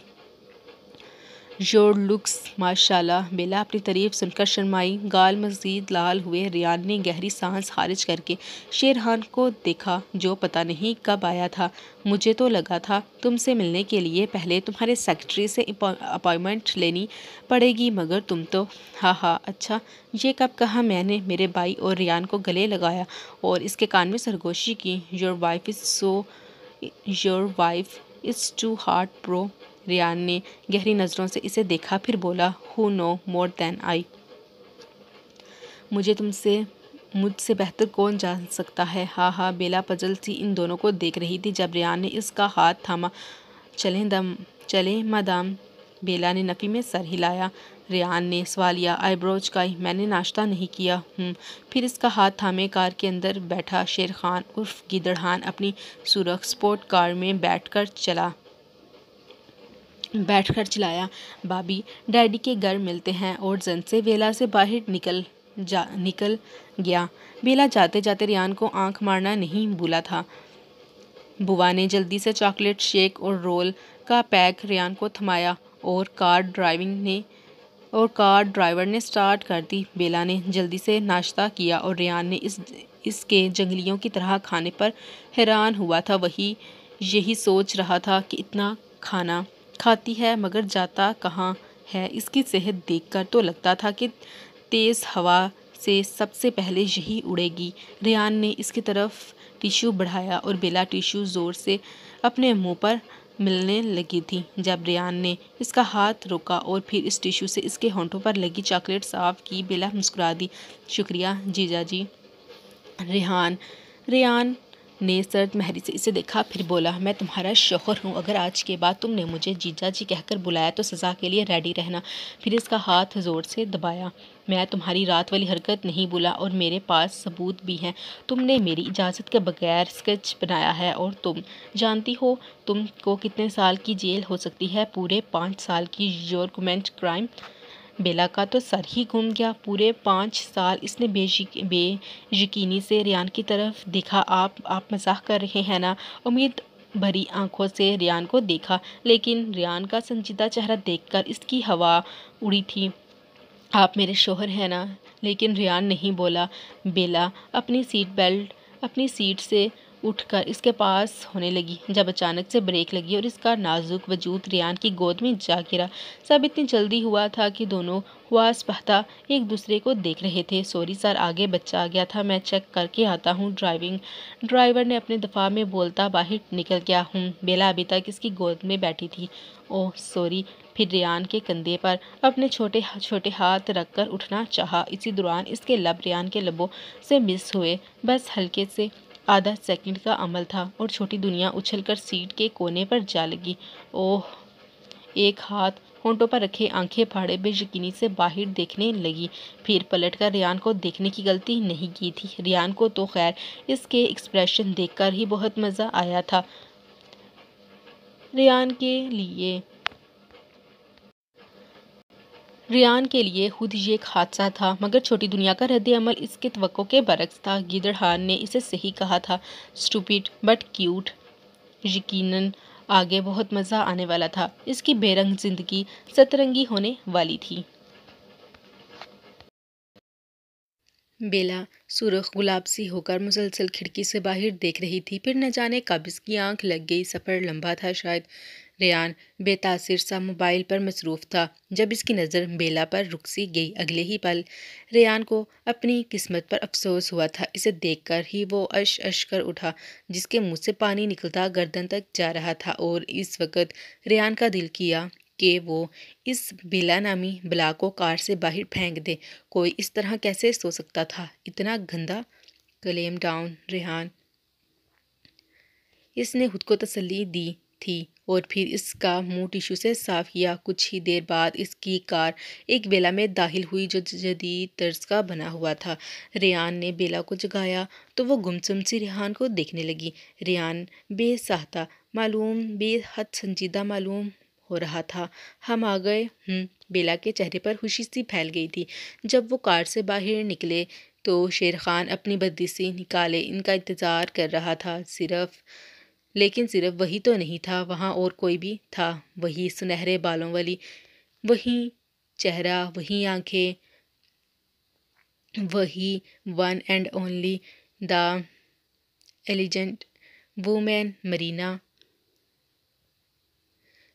Speaker 1: योर लुक्स माशाल्लाह बेला अपनी तारीफ सुनकर शर्माई गाल मजीद लाल हुए रियान ने गहरी सांस खारिज करके शेरहान को देखा जो पता नहीं कब आया था मुझे तो लगा था तुमसे मिलने के लिए पहले तुम्हारे सेक्रेटरी से अपॉइंटमेंट लेनी पड़ेगी मगर तुम तो हाँ हाँ अच्छा ये कब कहा मैंने मेरे भाई और रियान को गले लगाया और इसके कान में सरगोशी की your wife is so your wife is too heart pro Riyan ने गहरी नज़रों से इसे देखा फिर बोला who know more than I मुझे तुमसे मुझसे बेहतर कौन जान सकता है हाँ हाँ बेला पजल सी इन दोनों को देख रही थी जब रियान ने इसका हाथ थामा चलें दम चलें मदाम बेला ने नफ़ी में सर हिलाया रियान ने लिया आईब्रोज का ही मैंने नाश्ता नहीं किया हूँ फिर इसका हाथ थामे कार के अंदर बैठा शेर खान उर्फ गिदड़हान अपनी सुरख स्पोर्ट कार में बैठकर चला बैठकर चलाया बाबी डैडी के घर मिलते हैं और जन से वेला से बाहर निकल जा निकल गया बेला जाते जाते रियान को आंख मारना नहीं भूला था बुआ ने जल्दी से चॉकलेट शेक और रोल का पैक रियान को थमाया और कार ड्राइविंग ने और कार ड्राइवर ने स्टार्ट कर दी बेला ने जल्दी से नाश्ता किया और रियान ने इस इसके जंगलियों की तरह खाने पर हैरान हुआ था वही यही सोच रहा था कि इतना खाना खाती है मगर जाता कहाँ है इसकी सेहत देखकर तो लगता था कि तेज़ हवा से सबसे पहले यही उड़ेगी रेहान ने इसकी तरफ टिश्यू बढ़ाया और बेला टिश्यू ज़ोर से अपने मुंह पर मिलने लगी थी जब रियान ने इसका हाथ रोका और फिर इस टिश्यू से इसके होंठों पर लगी चॉकलेट साफ की बेला मुस्कुरा दी शुक्रिया जीजा जी रेहान रियान ने सर्द महरी से इसे देखा फिर बोला मैं तुम्हारा शोहर हूँ अगर आज के बाद तुमने मुझे जीजा जी कहकर बुलाया तो सज़ा के लिए रेडी रहना फिर इसका हाथ ज़ोर से दबाया मैं तुम्हारी रात वाली हरकत नहीं बुला और मेरे पास सबूत भी हैं तुमने मेरी इजाज़त के बगैर स्केच बनाया है और तुम जानती हो तुमको कितने साल की जेल हो सकती है पूरे पाँच साल की योरकमेंट क्राइम बेला का तो सर ही घूम गया पूरे पाँच साल इसने बेयकीनी बे से रियान की तरफ देखा आप आप मजाक कर रहे हैं ना उम्मीद भरी आंखों से रियान को देखा लेकिन रियान का संजीदा चेहरा देखकर इसकी हवा उड़ी थी आप मेरे शोहर हैं ना लेकिन रियान नहीं बोला बेला अपनी सीट बेल्ट अपनी सीट से उठकर इसके पास होने लगी जब अचानक से ब्रेक लगी और इसका नाजुक वजूद रियान की गोद में जा गिरा सब इतनी जल्दी हुआ था कि दोनों वास पहता एक दूसरे को देख रहे थे सॉरी सर आगे बच्चा आ गया था मैं चेक करके आता हूँ ड्राइविंग ड्राइवर ने अपने दफा में बोलता बाहर निकल गया हूँ बेला अभी तक इसकी गोद में बैठी थी ओह सॉरी फिर रियान के कंधे पर अपने छोटे छोटे हाथ रखकर उठना चाहा इसी दौरान इसके लब रियान के लबों से मिस हुए बस हल्के से आधा सेकंड का अमल था और छोटी दुनिया उछलकर सीट के कोने पर जा लगी ओह एक हाथ होंठों पर रखे आंखें फाड़े बेयकनी से बाहर देखने लगी फिर पलटकर रियान को देखने की गलती नहीं की थी रियान को तो खैर इसके एक्सप्रेशन देखकर ही बहुत मज़ा आया था रियान के लिए रियान के लिए खुद ये एक हादसा था मगर छोटी दुनिया का रद्द अमल इसके तवक़ों के बरक्स था गिदड़हान ने इसे सही कहा था स्टूपिड बट क्यूट यकीनन आगे बहुत मज़ा आने वाला था इसकी बेरंग ज़िंदगी सतरंगी होने वाली थी बेला सुरख गुलाब सी होकर मुसलसल खिड़की से बाहर देख रही थी फिर न जाने कब इसकी आंख लग गई सफ़र लंबा था शायद रेयान बेतासर सा मोबाइल पर मसरूफ़ था जब इसकी नज़र बेला पर रुक सी गई अगले ही पल रेन को अपनी किस्मत पर अफसोस हुआ था इसे देखकर ही वो अश अश कर उठा जिसके मुंह से पानी निकलता गर्दन तक जा रहा था और इस वक्त रेन का दिल किया कि वो इस बिला नामी बला को कार से बाहर फेंक दे कोई इस तरह कैसे सो सकता था इतना गंदा कलेम डाउन रेहान इसने खुद को तसल्ली दी थी और फिर इसका मुंह टिश्यू से साफ किया कुछ ही देर बाद इसकी कार एक बेला में दाखिल हुई जो जदीद तर्ज का बना हुआ था रेहान ने बेला को जगाया तो वो गुमसुम सी रेहान को देखने लगी रेहान बेसाहता मालूम बेहद संजीदा मालूम हो रहा था हम आ गए हम्म, बेला के चेहरे पर खुशी सी फैल गई थी जब वो कार से बाहर निकले तो शेर खान अपनी बद्दी से निकाले इनका इंतज़ार कर रहा था सिर्फ लेकिन सिर्फ वही तो नहीं था वहाँ और कोई भी था वही सुनहरे बालों वाली वही चेहरा वही आंखें वही one and only the elegant woman Marina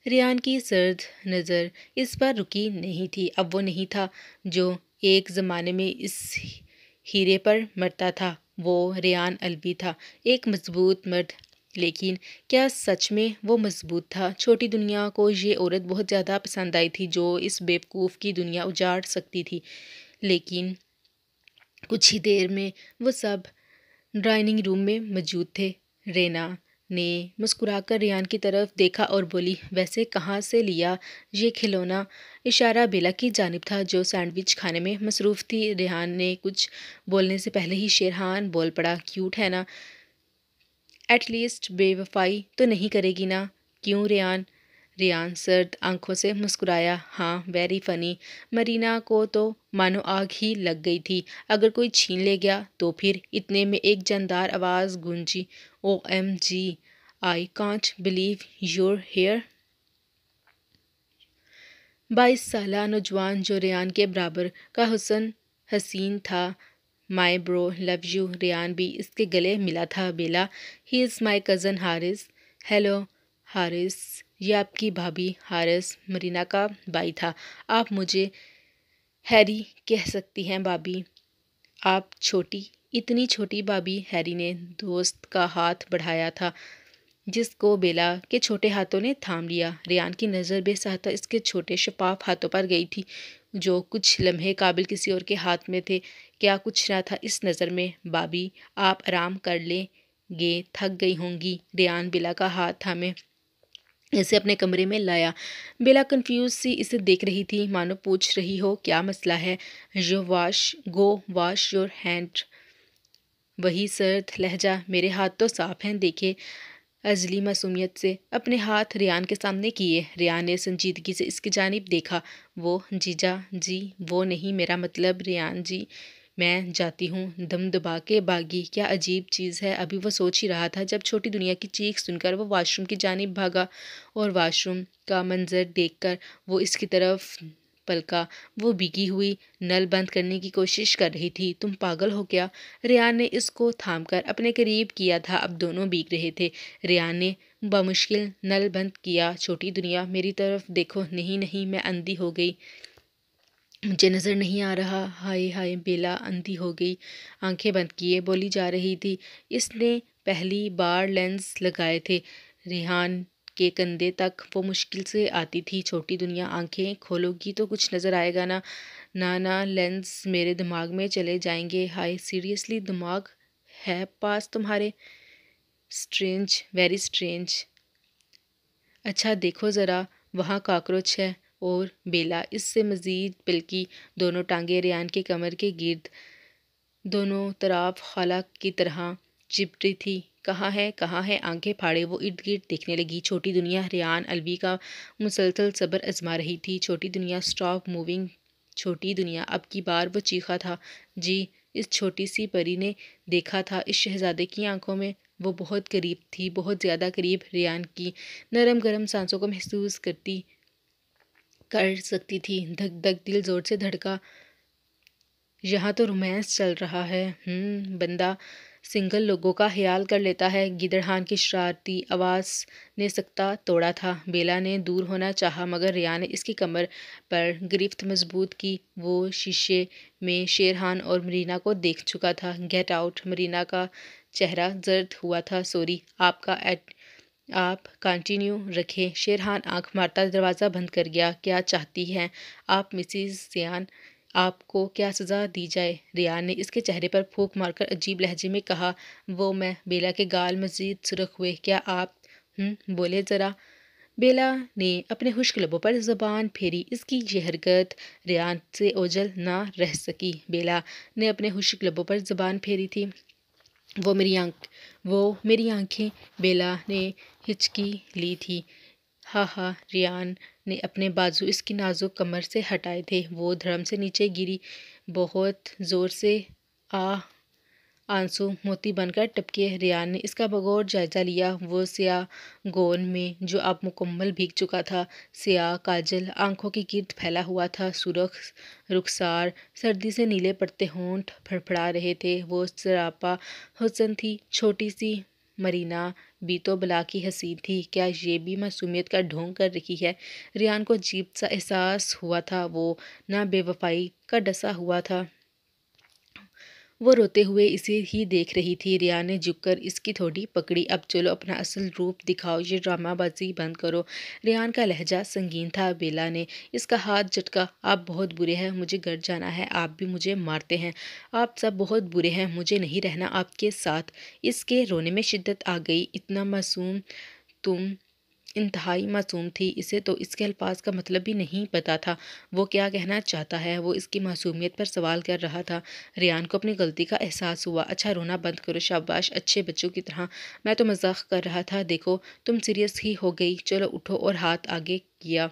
Speaker 1: Riyan की सर्द नज़र इस पर रुकी नहीं थी अब वो नहीं था जो एक ज़माने में इस हीरे पर मरता था वो रियान अलवी था एक मजबूत मर्द लेकिन क्या सच में वो मजबूत था छोटी दुनिया को ये औरत बहुत ज़्यादा पसंद आई थी जो इस बेवकूफ़ की दुनिया उजाड़ सकती थी लेकिन कुछ ही देर में वो सब ड्राइनिंग रूम में मौजूद थे रेना ने मुस्कुराकर रियान की तरफ देखा और बोली वैसे कहाँ से लिया ये खिलौना इशारा बेला की जानब था जो सैंडविच खाने में मसरूफ़ थी रेहान ने कुछ बोलने से पहले ही शेरहान बोल पड़ा क्यूट है ना एटलीस्ट बेवफाई तो नहीं करेगी ना क्यों रेहान रियान सर्द आंखों से मुस्कुराया हाँ वेरी फनी मरीना को तो मानो आग ही लग गई थी अगर कोई छीन ले गया तो फिर इतने में एक जानदार आवाज़ गूंजी O M G I can't believe you're here बाईस साल नौजवान जो रियान के बराबर का हुसन हसीन था my bro love you Riyan भी इसके गले मिला था Bella he is my cousin Haris hello Haris ये आपकी भाभी हारिस मरीना का भाई था आप मुझे हैरी कह सकती हैं भाभी आप छोटी इतनी छोटी भाभी हैरी ने दोस्त का हाथ बढ़ाया था जिसको बेला के छोटे हाथों ने थाम लिया रियान की नज़र बेसहता इसके छोटे शफाफ हाथों पर गई थी जो कुछ लम्हे काबिल किसी और के हाथ में थे क्या कुछ ना था इस नज़र में बाबी आप आराम कर लेंगे थक गई होंगी रियान बेला का हाथ थामे इसे अपने कमरे में लाया बेला कंफ्यूज सी इसे देख रही थी मानो पूछ रही हो क्या मसला है yo wash go wash your hand वही सर्द लहजा मेरे हाथ तो साफ हैं देखे अजली मासूमियत से अपने हाथ रियान के सामने किए रियान ने संजीदगी से इसकी जानब देखा वो जीजा जी वो नहीं मेरा मतलब रियान जी मैं जाती हूँ दम दबा के बागी क्या अजीब चीज़ है अभी वो सोच ही रहा था जब छोटी दुनिया की चीख सुनकर वो वाशरूम की जानब भागा और वाशरूम का मंज़र देखकर वो इसकी तरफ पलका वो बिगी हुई नल बंद करने की कोशिश कर रही थी तुम पागल हो क्या रियान ने इसको थामकर अपने करीब किया था अब दोनों बीग रहे थे रियान ने बमुश्किल नल बंद किया छोटी दुनिया मेरी तरफ देखो नहीं नहीं मैं अंधी हो गई मुझे नज़र नहीं आ रहा हाय हाय बेला अंधी हो गई आंखें बंद किए बोली जा रही थी इसने पहली बार लेंस लगाए थे रेहान के कंधे तक वो मुश्किल से आती थी छोटी दुनिया आंखें खोलोगी तो कुछ नज़र आएगा ना ना ना लेंस मेरे दिमाग में चले जाएंगे हाय सीरियसली दिमाग है पास तुम्हारे स्ट्रेंज वेरी स्ट्रेंज अच्छा देखो ज़रा वहाँ काकरोच है और बेला इससे मज़ीद बल्कि दोनों टांगे रियान के कमर के गिर्द दोनों तरफ खाला की तरह चिपटी थी कहाँ है कहाँ है आंखें फाड़े वो इर्द गिर्द देखने लगी छोटी दुनिया हरियान अलवी का मुसलसल सब्र आजमा रही थी छोटी दुनिया स्टॉप मूविंग छोटी दुनिया अब की बार वो चीखा था जी इस छोटी सी परी ने देखा था इस शहजादे की आंखों में वो बहुत करीब थी बहुत ज़्यादा करीब रियान की नरम गरम सांसों को महसूस करती कर सकती थी धक धक दिल ज़ोर से धड़का यहाँ तो रोमांस चल रहा है हम्म, बंदा सिंगल लोगों का ख्याल कर लेता है गिदड़हान की शरारती आवाज़ ने सकता तोड़ा था बेला ने दूर होना चाहा मगर रिया ने इसकी कमर पर गिरफ्त मजबूत की वो शीशे में शेरहान और मरीना को देख चुका था गेट आउट मरीना का चेहरा जर्द हुआ था सॉरी आपका एट आप कंटिन्यू रखें शेरहान आंख मारता दरवाज़ा बंद कर गया क्या चाहती हैं आप मिसिस सियान आपको क्या सज़ा दी जाए रियान ने इसके चेहरे पर फूक मारकर अजीब लहजे में कहा वो मैं बेला के गाल मजीद सुरख हुए क्या आप हम्म, बोले ज़रा बेला ने अपने खुश्क लबों पर जबान फेरी इसकी यह हरकत रियान से ओझल ना रह सकी बेला ने अपने खुश्क लबों पर जबान फेरी थी वो मेरी आंख वो मेरी आँखें बेला ने हिचकी ली थी हा हा रियान ने अपने बाजू इसकी नाजुक कमर से हटाए थे वो धर्म से नीचे गिरी बहुत ज़ोर से आ आंसू मोती बनकर टपके रियान ने इसका बगौर जायज़ा लिया वो स्याह गोन में जो अब मुकम्मल भीग चुका था सिया काजल आंखों के गिरद फैला हुआ था सुरख रुखसार सर्दी से नीले पड़ते होंठ फड़फड़ा रहे थे वो सरापा हुसन थी छोटी सी मरीना तो बला की हसीन थी क्या ये भी मासूमियत का ढोंग कर रही है रियान को जीप सा एहसास हुआ था वो ना बेवफाई का डसा हुआ था वो रोते हुए इसे ही देख रही थी रिया ने झुककर इसकी थोड़ी पकड़ी अब चलो अपना असल रूप दिखाओ ये ड्रामाबाजी बंद करो रियान का लहजा संगीन था बेला ने इसका हाथ झटका आप बहुत बुरे हैं मुझे घर जाना है आप भी मुझे मारते हैं आप सब बहुत बुरे हैं मुझे नहीं रहना आपके साथ इसके रोने में शिद्दत आ गई इतना मासूम तुम इंतहाई मासूम थी इसे तो इसके अल्फाज का मतलब भी नहीं पता था वो क्या कहना चाहता है वो इसकी मासूमियत पर सवाल कर रहा था रियान को अपनी गलती का एहसास हुआ अच्छा रोना बंद करो शाबाश अच्छे बच्चों की तरह मैं तो मजाक कर रहा था देखो तुम सीरियस ही हो गई चलो उठो और हाथ आगे किया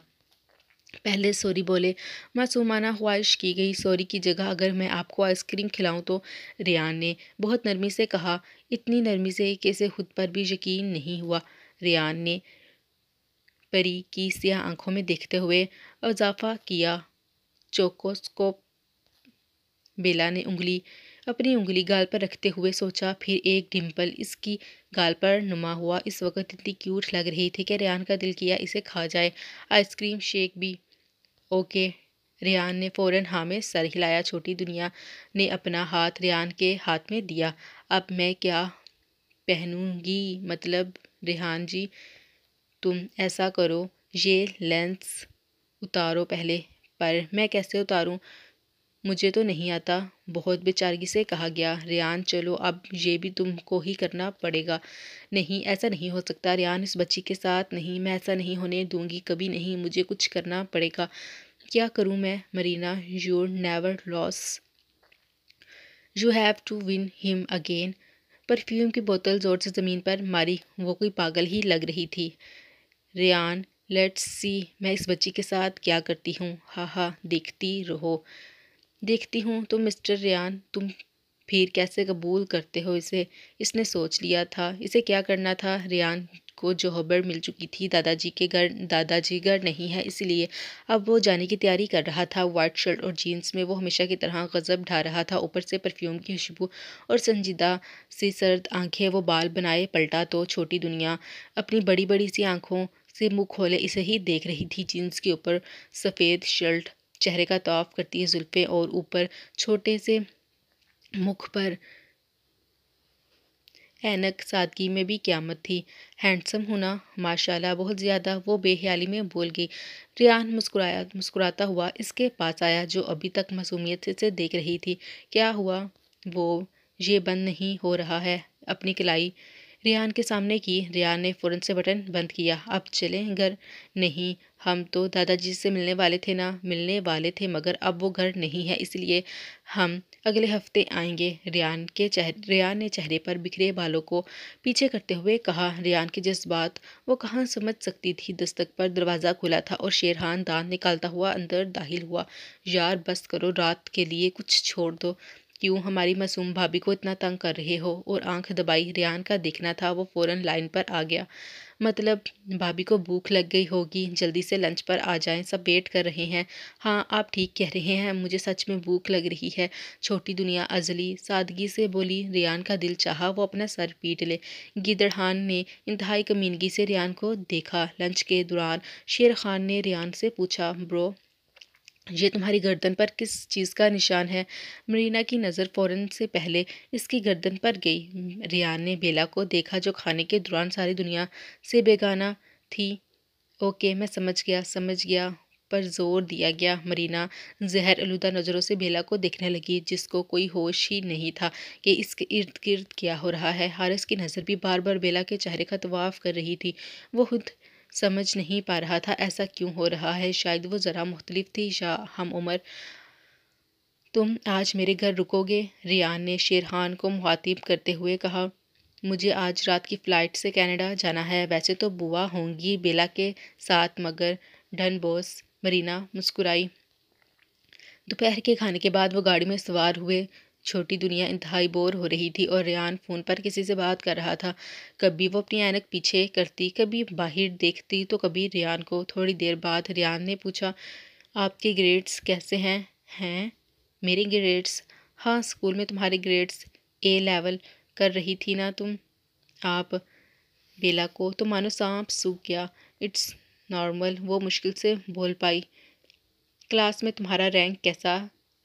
Speaker 1: पहले सॉरी बोले मासूमाना ख्वाहिश की गई सॉरी की जगह अगर मैं आपको आइसक्रीम खिलाऊं तो रियान ने बहुत नरमी से कहा इतनी नरमी से कि इसे खुद पर भी यकीन नहीं हुआ रियान ने परी की सियाह आंखों में देखते हुए अजाफा किया चोकोस्कोप बेला ने उंगली अपनी उंगली गाल पर रखते हुए सोचा फिर एक डिम्पल इसकी गाल पर नुमा हुआ इस वक्त इतनी क्यूट लग रही थी कि रेहान का दिल किया इसे खा जाए आइसक्रीम शेक भी ओके रेहान ने फ़ौरन हाँ में सर हिलाया छोटी दुनिया ने अपना हाथ रेहान के हाथ में दिया अब मैं क्या पहनूंगी मतलब रेहान जी तुम ऐसा करो ये लेंस उतारो पहले पर मैं कैसे उतारूँ मुझे तो नहीं आता बहुत बेचारगी से कहा गया रियान चलो अब ये भी तुमको ही करना पड़ेगा नहीं ऐसा नहीं हो सकता रियान इस बच्ची के साथ नहीं मैं ऐसा नहीं होने दूंगी कभी नहीं मुझे कुछ करना पड़ेगा क्या करूँ मैं Marina you're never lose you have to win him again perfume की बोतल ज़ोर से ज़मीन पर मारी वो कोई पागल ही लग रही थी रियान लेट्स सी मैं इस बच्ची के साथ क्या करती हूँ हा हा देखती रहो देखती हूँ तो मिस्टर रियान तुम फिर कैसे कबूल करते हो इसे इसने सोच लिया था इसे क्या करना था रियान को जोहबर मिल चुकी थी दादाजी के घर दादाजी घर नहीं है इसलिए अब वो जाने की तैयारी कर रहा था वाइट शर्ट और जीन्स में वो हमेशा की तरह गज़ब ढा रहा था ऊपर से परफ्यूम की खुशबू और संजीदा सी सर्द आंखें वो बाल बनाए पलटा तो छोटी दुनिया अपनी बड़ी बड़ी सी आंखों से मुँह खोले इसे ही देख रही थी जीन्स के ऊपर सफ़ेद शर्ट चेहरे का तोफ करती है जुल्फे और ऊपर छोटे से मुख पर एनक सादगी में भी क्यामत थी हैंडसम होना माशाल्लाह बहुत ज़्यादा वो बेहयाली में बोल गई रियान मुस्कुराया मुस्कुराता हुआ इसके पास आया जो अभी तक मासूमियत से, से देख रही थी क्या हुआ वो ये बंद नहीं हो रहा है अपनी कलाई रियान के सामने की रियान ने फ़ौरन से बटन बंद किया अब चलें घर नहीं हम तो दादाजी से मिलने वाले थे ना मिलने वाले थे मगर अब वो घर नहीं है इसलिए हम अगले हफ्ते आएंगे रियान के चेहरे रियान ने चेहरे पर बिखरे बालों को पीछे करते हुए कहा रियान के जज्बात वो कहाँ समझ सकती थी दस्तक पर दरवाज़ा खुला था और शेरहान दांत निकालता हुआ अंदर दाखिल हुआ यार बस करो रात के लिए कुछ छोड़ दो क्यों हमारी मासूम भाभी को इतना तंग कर रहे हो और आंख दबाई रियान का देखना था वो फ़ौरन लाइन पर आ गया मतलब भाभी को भूख लग गई होगी जल्दी से लंच पर आ जाएं सब वेट कर रहे हैं हाँ आप ठीक कह रहे हैं मुझे सच में भूख लग रही है छोटी दुनिया अजली सादगी से बोली रियान का दिल चाहा वो अपना सर पीट ले गिदड़हान ने इंतहाई कमीनगी से रियान को देखा लंच के दौरान शेर खान ने रियान से पूछा ब्रो ये तुम्हारी गर्दन पर किस चीज़ का निशान है मरीना की नज़र फ़ौरन से पहले इसकी गर्दन पर गई रियान ने बेला को देखा जो खाने के दौरान सारी दुनिया से बेगाना थी ओके मैं समझ गया समझ गया पर जोर दिया गया मरीना जहर आलूदा नज़रों से बेला को देखने लगी जिसको कोई होश ही नहीं था कि इसके इर्द गिर्द क्या हो रहा है हारिस की नज़र भी बार बार बेला के चेहरे का तवाफ कर रही थी वो खुद समझ नहीं पा रहा था ऐसा क्यों हो रहा है शायद वो ज़रा मुख्तलिफ थी या हम उम्र तुम आज मेरे घर रुकोगे रियान ने शेरहान को मुखातिब करते हुए कहा मुझे आज रात की फ़्लाइट से कनाडा जाना है वैसे तो बुआ होंगी बेला के साथ मगर डन बॉस मरीना मुस्कुराई दोपहर के खाने के बाद वो गाड़ी में सवार हुए छोटी दुनिया इंतहाई बोर हो रही थी और रियान फ़ोन पर किसी से बात कर रहा था कभी वो अपनी ऐनक पीछे करती कभी बाहर देखती तो कभी रियान को थोड़ी देर बाद रियान ने पूछा आपके ग्रेड्स कैसे हैं हैं मेरे ग्रेड्स हाँ स्कूल में तुम्हारे ग्रेड्स ए लेवल कर रही थी ना तुम आप बेला को तो मानो सांप सूख गया इट्स नॉर्मल वो मुश्किल से बोल पाई क्लास में तुम्हारा रैंक कैसा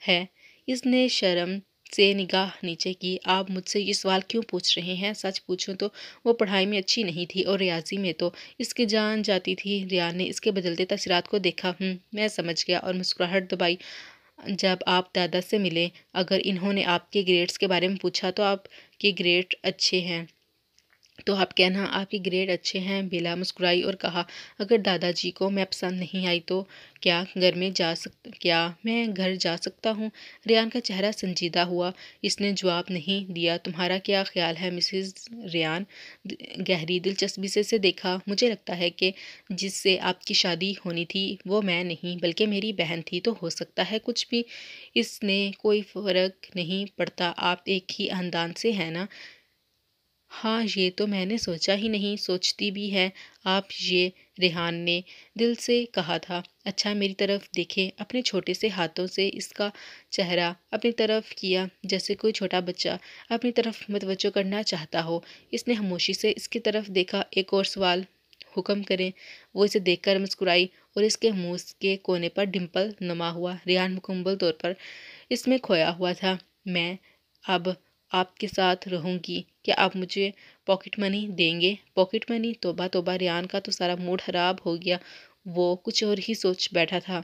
Speaker 1: है इसने शर्म से निगाह नीचे की आप मुझसे ये सवाल क्यों पूछ रहे हैं सच पूछूं तो वो पढ़ाई में अच्छी नहीं थी और रियाजी में तो इसकी जान जाती थी रियान ने इसके बदलते तसरात को देखा हूँ हम्म, मैं समझ गया और मुस्कुराहट दबाई जब आप दादा से मिले अगर इन्होंने आपके ग्रेड्स के बारे में पूछा तो आपके ग्रेड अच्छे हैं तो आप कहना आपके ग्रेड अच्छे हैं बिला मुस्कुराई और कहा अगर दादाजी को मैं पसंद नहीं आई तो क्या घर में जा सक क्या मैं घर जा सकता हूँ रियान का चेहरा संजीदा हुआ इसने जवाब नहीं दिया तुम्हारा क्या ख्याल है मिसेस रियान गहरी दिलचस्पी से, से देखा मुझे लगता है कि जिससे आपकी शादी होनी थी वो मैं नहीं बल्कि मेरी बहन थी तो हो सकता है कुछ भी इसने कोई फ़र्क नहीं पड़ता आप एक ही खानदान से हैं ना हाँ ये तो मैंने सोचा ही नहीं सोचती भी है आप ये रेहान ने दिल से कहा था अच्छा मेरी तरफ देखे अपने छोटे से हाथों से इसका चेहरा अपनी तरफ किया जैसे कोई छोटा बच्चा अपनी तरफ मतवजो करना चाहता हो इसने खामोशी से इसकी तरफ देखा एक और सवाल हुक्म करें वो इसे देखकर मुस्कुराई और इसके मुंह के कोने पर डिम्पल नमा हुआ रेहान मुकम्मल तौर पर इसमें खोया हुआ था मैं अब आपके साथ रहूँगी क्या आप मुझे पॉकेट मनी देंगे पॉकेट मनी तोबा तोबा रेहान का तो सारा मूड ख़राब हो गया वो कुछ और ही सोच बैठा था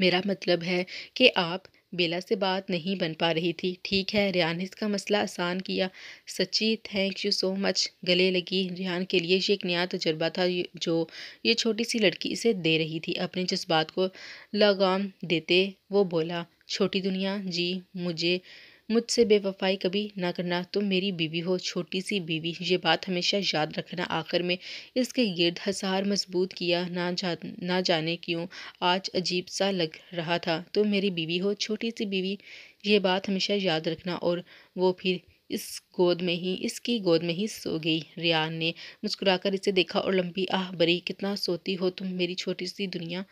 Speaker 1: मेरा मतलब है कि आप बेला से बात नहीं बन पा रही थी ठीक है रियान ने इसका मसला आसान किया सच्ची थैंक यू सो मच गले लगी रियान के लिए ये एक नया तजर्बा था जो ये छोटी सी लड़की इसे दे रही थी अपने जज्बात को लगाम देते वो बोला छोटी दुनिया जी मुझे मुझसे बेवफाई कभी ना करना तुम तो मेरी बीवी हो छोटी सी बीवी ये बात हमेशा याद रखना आखिर में इसके गिरद हसार मजबूत किया ना जा ना जाने क्यों आज अजीब सा लग रहा था तुम तो मेरी बीवी हो छोटी सी बीवी ये बात हमेशा याद रखना और वो फिर इस गोद में ही इसकी गोद में ही सो गई रियान ने मुस्कुराकर इसे देखा और लंबी आह बरी कितना सोती हो तुम मेरी छोटी सी दुनिया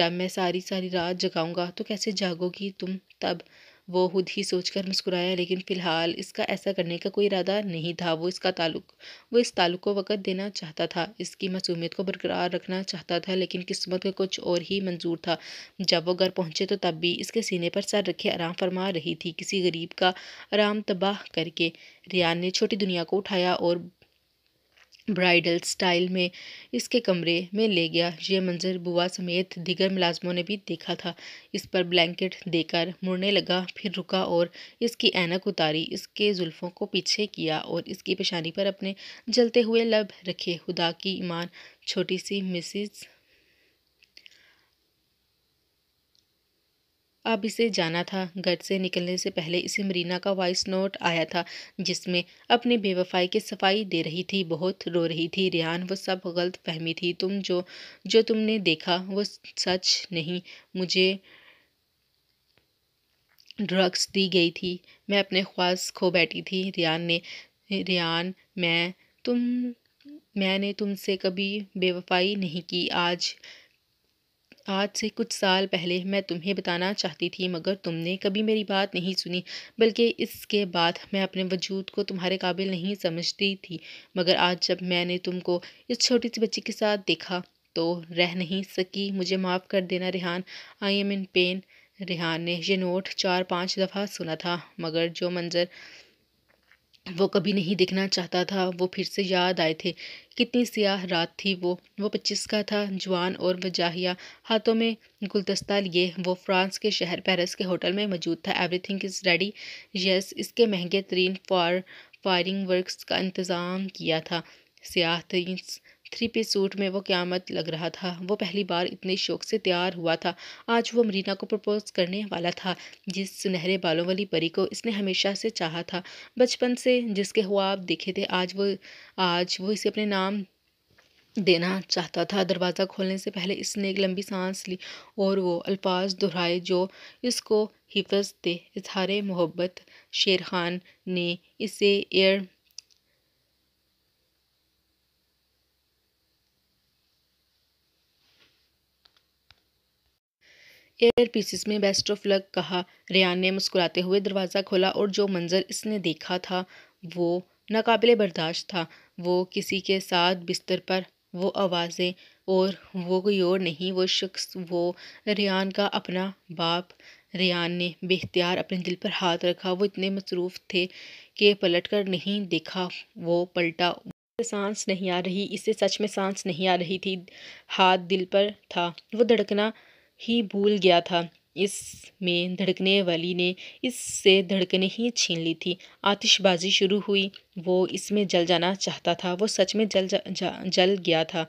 Speaker 1: जब मैं सारी सारी रात जगाऊंगा तो कैसे जागोगी तुम तब वो खुद ही सोचकर मुस्कुराया लेकिन फ़िलहाल इसका ऐसा करने का कोई इरादा नहीं था वो इसका ताल्लुक वो इस ताल्लुक को वक़्त देना चाहता था इसकी मसूमियत को बरकरार रखना चाहता था लेकिन किस्मत का कुछ और ही मंजूर था जब वो घर पहुँचे तो तब भी इसके सीने पर सर रखे आराम फरमा रही थी किसी गरीब का आराम तबाह करके रियान ने छोटी दुनिया को उठाया और ब्राइडल स्टाइल में इसके कमरे में ले गया यह मंजर बुआ समेत दिगर मुलाजमों ने भी देखा था इस पर ब्लैंकेट देकर मुड़ने लगा फिर रुका और इसकी ऐनक उतारी इसके जुल्फ़ों को पीछे किया और इसकी पेशानी पर अपने जलते हुए लब रखे खुदा की ईमान छोटी सी मिसिज अब इसे जाना था घर से निकलने से पहले इसे मरीना का वॉइस नोट आया था जिसमें अपनी बेवफाई की सफाई दे रही थी बहुत रो रही थी रियान वो सब गलत फहमी थी तुम जो जो तुमने देखा वो सच नहीं मुझे ड्रग्स दी गई थी मैं अपने ख्वास खो बैठी थी रियान ने रियान मैं तुम मैंने तुमसे कभी बेवफाई नहीं की आज आज से कुछ साल पहले मैं तुम्हें बताना चाहती थी मगर तुमने कभी मेरी बात नहीं सुनी बल्कि इसके बाद मैं अपने वजूद को तुम्हारे काबिल नहीं समझती थी मगर आज जब मैंने तुमको इस छोटी सी बच्ची के साथ देखा तो रह नहीं सकी मुझे माफ़ कर देना Rehan I am in pain Rehan ने यह नोट चार पाँच दफ़ा सुना था मगर जो मंज़र वो कभी नहीं देखना चाहता था वो फिर से याद आए थे कितनी सियाह रात थी वो वो पच्चीस का था जवान और वजाहिया हाथों में गुलदस्ता लिए वो फ्रांस के शहर पेरिस के होटल में मौजूद था एवरीथिंग इज़ रेडी यस इसके महंगे तरीन फार फायरिंग वर्कस का इंतज़ाम किया था सियाह तरीन थ्री पीस सूट में वो क्यामत लग रहा था वो पहली बार इतने शौक से तैयार हुआ था आज वो मरीना को प्रपोज करने वाला था जिस सुनहरे बालों वाली परी को इसने हमेशा से चाहा था बचपन से जिसके ख्वाब देखे थे आज वो आज वो इसे अपने नाम देना चाहता था दरवाज़ा खोलने से पहले इसने एक लंबी सांस ली और वो अल्फाज दोहराए जो इसको हिफज थे इजहार मोहब्बत शेर खान ने इसे एयर एयर पीसिस में बेस्ट ऑफ लक कहा रियान ने मुस्कुराते हुए दरवाज़ा खोला और जो मंज़र इसने देखा था वो नाकबिल बर्दाश्त था वो किसी के साथ बिस्तर पर वो आवाज़ें और वो कोई और नहीं वो शख्स वो रियान का अपना बाप रियान ने बेख्तियार अपने दिल पर हाथ रखा वो इतने मसरूफ़ थे कि पलट कर नहीं देखा वो पलटा सांस नहीं आ रही इसे सच में सांस नहीं आ रही थी हाथ दिल पर था वो धड़कना ही भूल गया था इस में धड़कने वाली ने इससे धड़कने ही छीन ली थी आतिशबाजी शुरू हुई वो इसमें जल जाना चाहता था वो सच में जल जा, जा, जल गया था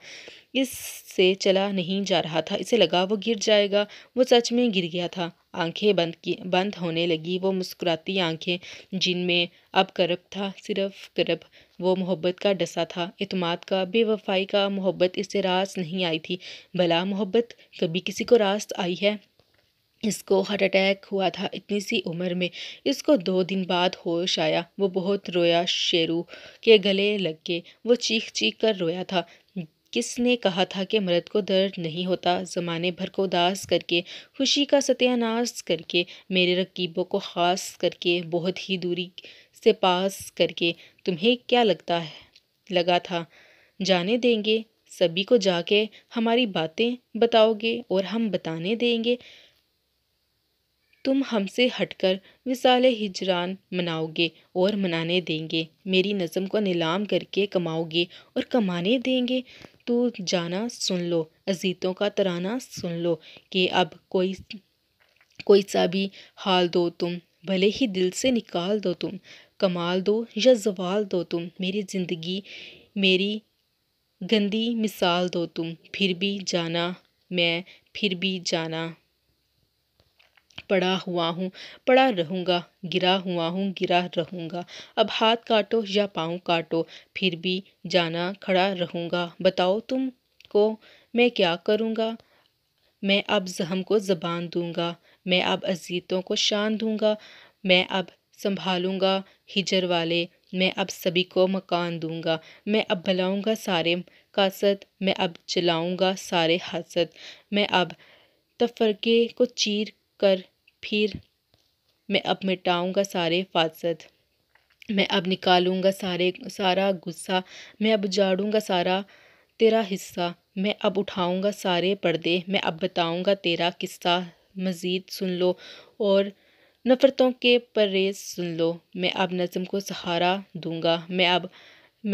Speaker 1: इससे चला नहीं जा रहा था इसे लगा वो गिर जाएगा वो सच में गिर गया था आंखें बंद की बंद होने लगी वो मुस्कुराती आंखें जिनमें अब करब था सिर्फ करब वो मोहब्बत का डसा था इतमाद का बेवफाई का मोहब्बत इसे रास नहीं आई थी भला मोहब्बत कभी किसी को रास आई है इसको हार्ट अटैक हुआ था इतनी सी उम्र में इसको दो दिन बाद होश आया वो बहुत रोया शेरू के गले लग के वो चीख चीख कर रोया था किसने कहा था कि मर्द को दर्द नहीं होता ज़माने भर को उदास करके खुशी का सत्यानाश करके मेरे रकीबों को खास करके बहुत ही दूरी से पास करके तुम्हें क्या लगता है लगा था जाने देंगे सभी को जाके हमारी बातें बताओगे और हम बताने देंगे तुम हमसे हटकर विसाल हिजरान मनाओगे और मनाने देंगे मेरी नज़म को नीलाम करके कमाओगे और कमाने देंगे तू तो जाना सुन लो अजीतों का तराना सुन लो कि अब कोई कोई सा भी हाल दो तुम भले ही दिल से निकाल दो तुम कमाल दो या जवाल दो तुम मेरी ज़िंदगी मेरी गंदी मिसाल दो तुम फिर भी जाना मैं फिर भी जाना पड़ा हुआ हूँ पड़ा रहूँगा गिरा हुआ हूँ गिरा रहूँगा अब हाथ काटो या पाँव काटो फिर भी जाना खड़ा रहूँगा बताओ तुम को मैं क्या करूँगा मैं अब जहम को ज़बान दूँगा मैं अब अजीतों को शान दूँगा मैं अब संभालूँगा हिजर वाले मैं अब सभी को मकान दूँगा मैं अब बुलाऊँगा सारे कासत मैं अब चलाऊँगा सारे हसद मैं अब तफरके को चीर कर फिर मैं अब मिटाऊंगा सारे फासद मैं अब निकालूंगा सारे सारा गुस्सा मैं अब उजाड़ूंगा सारा तेरा हिस्सा मैं अब उठाऊंगा सारे पर्दे मैं अब बताऊंगा तेरा किस्सा मज़ीद सुन लो और नफ़रतों के परहेज सुन लो मैं अब नज़म को सहारा दूंगा मैं अब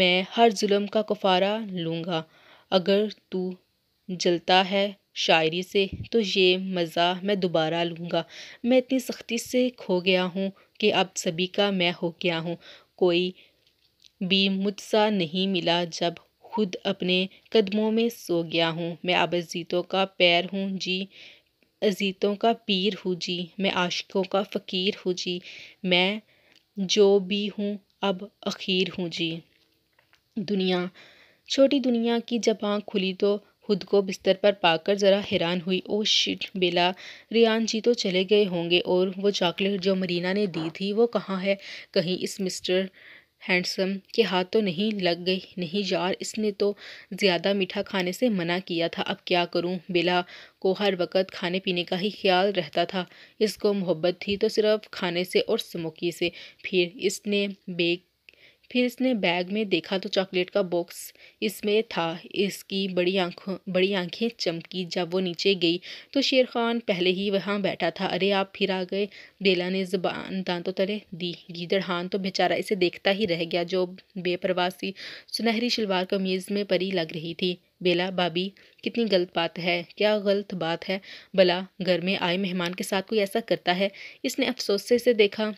Speaker 1: मैं हर जुल्म का कुफारा लूँगा अगर तू जलता है शायरी से तो ये मज़ा मैं दोबारा लूँगा मैं इतनी सख्ती से खो गया हूँ कि अब सभी का मैं हो गया हूँ कोई भी मुझसा नहीं मिला जब खुद अपने कदमों में सो गया हूँ मैं अब अजीतों का पैर हूँ जी अजीतों का पीर हूँ जी मैं आशिकों का फ़कीर हूँ जी मैं जो भी हूँ अब अखीर हूँ जी दुनिया छोटी दुनिया की जब आँख खुली तो खुद को बिस्तर पर पाकर ज़रा हैरान हुई ओ शिट बेला रियान जी तो चले गए होंगे और वो चॉकलेट जो मरीना ने दी थी वो कहाँ है कहीं इस मिस्टर हैंडसम के हाथ तो नहीं लग गई नहीं यार इसने तो ज़्यादा मीठा खाने से मना किया था अब क्या करूं बेला को हर वक्त खाने पीने का ही ख्याल रहता था इसको मोहब्बत थी तो सिर्फ खाने से और स्मोकी से फिर इसने बेग फिर इसने बैग में देखा तो चॉकलेट का बॉक्स इसमें था इसकी बड़ी आंखों बड़ी आंखें चमकी जब वो नीचे गई तो शेर खान पहले ही वहाँ बैठा था अरे आप फिर आ गए बेला ने जबान दांतों तले दी गीदड़ हान तो बेचारा इसे देखता ही रह गया जो बेप्रवासी सुनहरी शलवार कमीज़ में परी लग रही थी बेला बाबी कितनी गलत बात है क्या गलत बात है भला घर में आए मेहमान के साथ कोई ऐसा करता है इसने अफसोस से देखा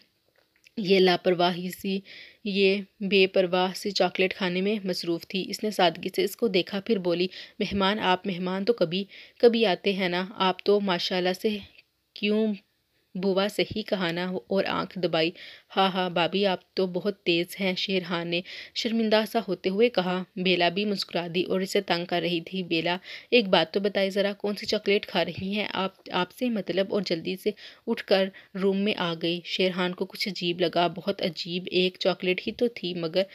Speaker 1: ये लापरवाही सी ये बेपरवाह सी चॉकलेट खाने में मसरूफ़ थी इसने सादगी से इसको देखा फिर बोली मेहमान आप मेहमान तो कभी कभी आते हैं ना आप तो माशाल्लाह से क्यों बुआ सही कहा ना और आंख दबाई हाँ हाँ भाभी आप तो बहुत तेज़ हैं शेरहान ने शर्मिंदा सा होते हुए कहा बेला भी मुस्कुरा दी और इसे तंग कर रही थी बेला एक बात तो बताई ज़रा कौन सी चॉकलेट खा रही हैं आप आपसे मतलब और जल्दी से उठकर रूम में आ गई शेरहान को कुछ अजीब लगा बहुत अजीब एक चॉकलेट ही तो थी मगर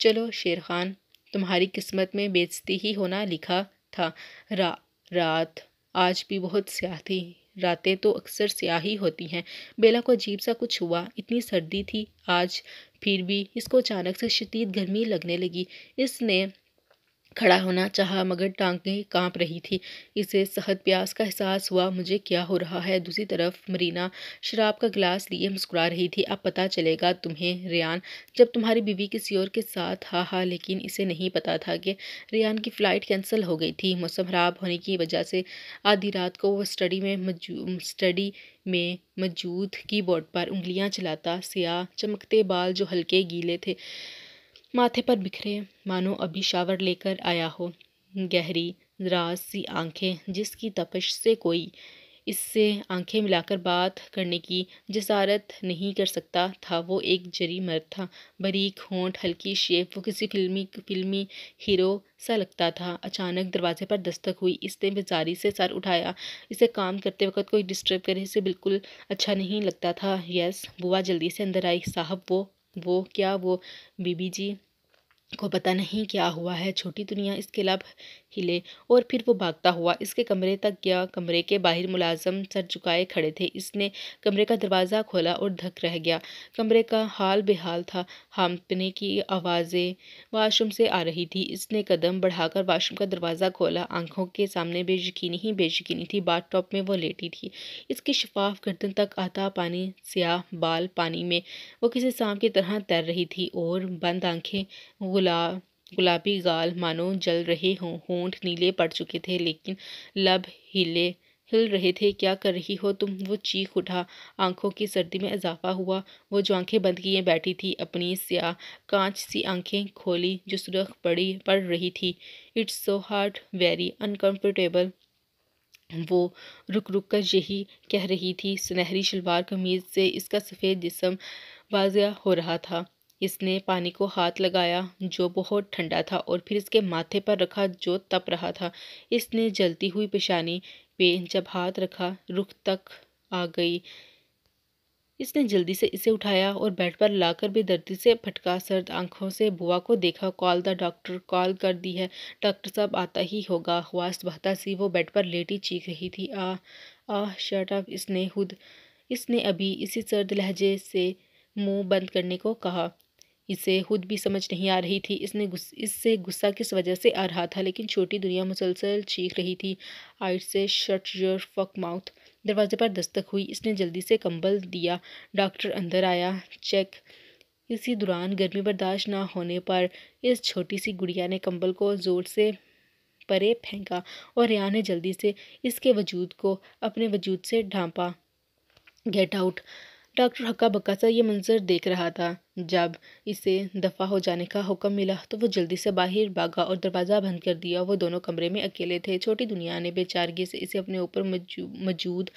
Speaker 1: चलो खान तुम्हारी किस्मत में बेचती ही होना लिखा था रा रात आज भी बहुत स्याह थी रातें तो अक्सर स्याही होती हैं बेला को अजीब सा कुछ हुआ इतनी सर्दी थी आज फिर भी इसको अचानक से शदीद गर्मी लगने लगी इसने खड़ा होना चाहा मगर टांगें कांप रही थी इसे सहद प्यास का एहसास हुआ मुझे क्या हो रहा है दूसरी तरफ मरीना शराब का गिलास लिए मुस्कुरा रही थी अब पता चलेगा तुम्हें रियान जब तुम्हारी बीवी किसी और के साथ हा हा लेकिन इसे नहीं पता था कि रियान की फ़्लाइट कैंसिल हो गई थी मौसम खराब होने की वजह से आधी रात को वह स्टडी में स्टडी में मौजूद की पर उंगलियाँ चलाता सयाह चमकते बाल जो हल्के गीले थे माथे पर बिखरे मानो अभी शावर लेकर आया हो गहरी राज सी आंखें जिसकी तपश से कोई इससे आंखें मिलाकर बात करने की जसारत नहीं कर सकता था वो एक जरी मर्द था बरीक होंठ हल्की शेप वो किसी फिल्मी फिल्मी हीरो सा लगता था अचानक दरवाजे पर दस्तक हुई इसने बेजारी से सर उठाया इसे काम करते वक्त कोई डिस्टर्ब करे इसे बिल्कुल अच्छा नहीं लगता था यस बुआ जल्दी से अंदर आई साहब वो वो क्या वो बीबी जी को पता नहीं क्या हुआ है छोटी दुनिया इसके लब हिले और फिर वो भागता हुआ इसके कमरे तक गया कमरे के बाहर मुलाजम सर झुकाए खड़े थे इसने कमरे का दरवाज़ा खोला और धक रह गया कमरे का हाल बेहाल था हामपने की आवाज़ें वाशरूम से आ रही थी इसने कदम बढ़ाकर वाशरूम का दरवाज़ा खोला आंखों के सामने बेयकीनी ही बेयकीनी थी बाथ टॉप में वो लेटी थी इसकी शफाफ गर्दन तक आता पानी स्याह बाल पानी में वो किसी सांप की तरह तैर रही थी और बंद आंखें गुलाब गुलाबी गाल मानो जल रहे हों होंठ नीले पड़ चुके थे लेकिन लब हिले हिल रहे थे क्या कर रही हो तुम वो चीख उठा आंखों की सर्दी में इजाफा हुआ वो जो आंखें बंद किए बैठी थी अपनी स्या कांच सी आंखें खोली जो सुरख पड़ी पड़ रही थी it's so hard very uncomfortable वो रुक रुक कर यही कह रही थी सुनहरी शलवार कमीज से इसका सफ़ेद जिसम वाजिया हो रहा था इसने पानी को हाथ लगाया जो बहुत ठंडा था और फिर इसके माथे पर रखा जो तप रहा था इसने जलती हुई पेशानी पे जब हाथ रखा रुख तक आ गई इसने जल्दी से इसे उठाया और बेड पर लाकर दर्दी से फटका सर्द आंखों से बुआ को देखा कॉल द डॉक्टर कॉल कर दी है डॉक्टर साहब आता ही होगा ख्वास बहता सी वो बेड पर लेटी चीख रही थी आ आह शर्ट ऑफ इसने खुद इसने अभी इसी सर्द लहजे से मुंह बंद करने को कहा इसे खुद भी समझ नहीं आ रही थी इसने गुस, इससे गुस्सा किस वजह से आ रहा था लेकिन छोटी दुनिया मुसलसल चीख रही थी आइट से शट योर फक माउथ दरवाजे पर दस्तक हुई इसने जल्दी से कंबल दिया डॉक्टर अंदर आया चेक इसी दौरान गर्मी बर्दाश्त ना होने पर इस छोटी सी गुड़िया ने कंबल को ज़ोर से परे फेंका और रिया ने जल्दी से इसके वजूद को अपने वजूद से ढांपा गेट आउट डॉक्टर हक्का बक्का सा ये मंजर देख रहा था जब इसे दफ़ा हो जाने का हुक्म मिला तो वो जल्दी से बाहर भागा और दरवाज़ा बंद कर दिया वो दोनों कमरे में अकेले थे छोटी दुनिया ने बेचारगी से इसे अपने ऊपर मौजूद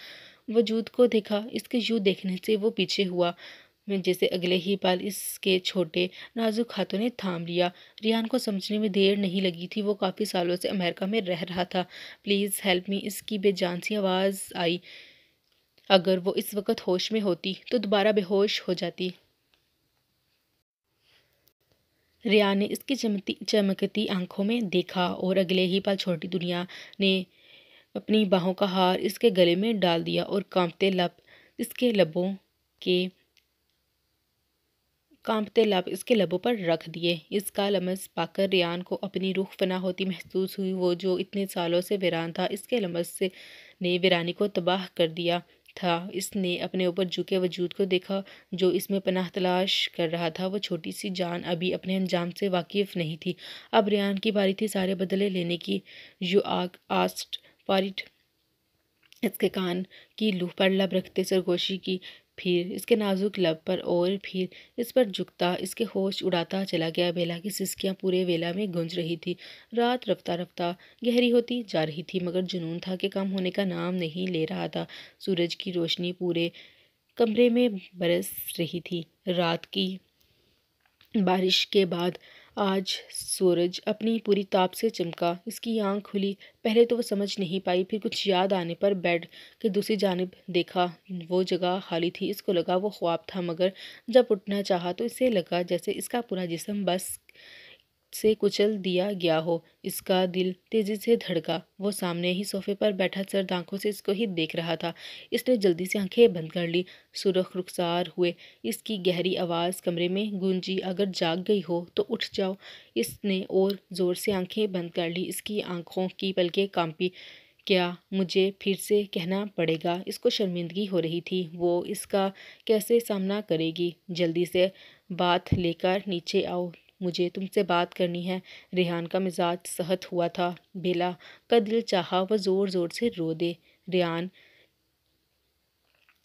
Speaker 1: वजूद को देखा इसके यूँ देखने से वो पीछे हुआ जैसे अगले ही पाल इसके छोटे नाजुक हाथों ने थाम लिया रियान को समझने में देर नहीं लगी थी वो काफ़ी सालों से अमेरिका में रह रहा था प्लीज़ हेल्प मी इसकी बेजान सी आवाज़ आई अगर वो इस वक्त होश में होती तो दोबारा बेहोश हो जाती रिया ने इसकी चमती चमकती आंखों में देखा और अगले ही पल छोटी दुनिया ने अपनी बाहों का हार इसके गले में डाल दिया और कांपते लब इसके लबों के कांपते लब इसके लबों पर रख दिए इसका लमस पाकर रियान को अपनी रूह फना होती महसूस हुई वो जो इतने सालों से वीरान था इसके लमस से ने वीरानी को तबाह कर दिया था इसने अपने ऊपर झुके वजूद को देखा जो इसमें पनाह तलाश कर रहा था वह छोटी सी जान अभी अपने अंजाम से वाकिफ नहीं थी अब रेहान की बारी थी सारे बदले लेने की यू आग आस्ट पारिट इसके कान की लूह पर लब रखते सरगोशी की फिर इसके नाजुक लब पर और फिर इस पर झुकता इसके होश उड़ाता चला गया बेला की सिसकियाँ पूरे वेला में गूंज रही थी रात रफ्ता रफ्ता गहरी होती जा रही थी मगर जुनून था कि काम होने का नाम नहीं ले रहा था सूरज की रोशनी पूरे कमरे में बरस रही थी रात की बारिश के बाद आज सूरज अपनी पूरी ताप से चमका इसकी आंख खुली पहले तो वो समझ नहीं पाई फिर कुछ याद आने पर बेड के दूसरी जानब देखा वो जगह खाली थी इसको लगा वो ख्वाब था मगर जब उठना चाहा तो इसे लगा जैसे इसका पूरा जिसम बस से कुचल दिया गया हो इसका दिल तेजी से धड़का वो सामने ही सोफे पर बैठा सर्द आंखों से इसको ही देख रहा था इसने जल्दी से आंखें बंद कर ली सुरख रुखसार हुए इसकी गहरी आवाज़ कमरे में गूंजी अगर जाग गई हो तो उठ जाओ इसने और ज़ोर से आंखें बंद कर ली इसकी आंखों की पलके कांपी क्या मुझे फिर से कहना पड़ेगा इसको शर्मिंदगी हो रही थी वो इसका कैसे सामना करेगी जल्दी से बात लेकर नीचे आओ मुझे तुमसे बात करनी है रेहान का मिजाज सहत हुआ था बेला का दिल चाहा वह ज़ोर ज़ोर से रो दे रेहान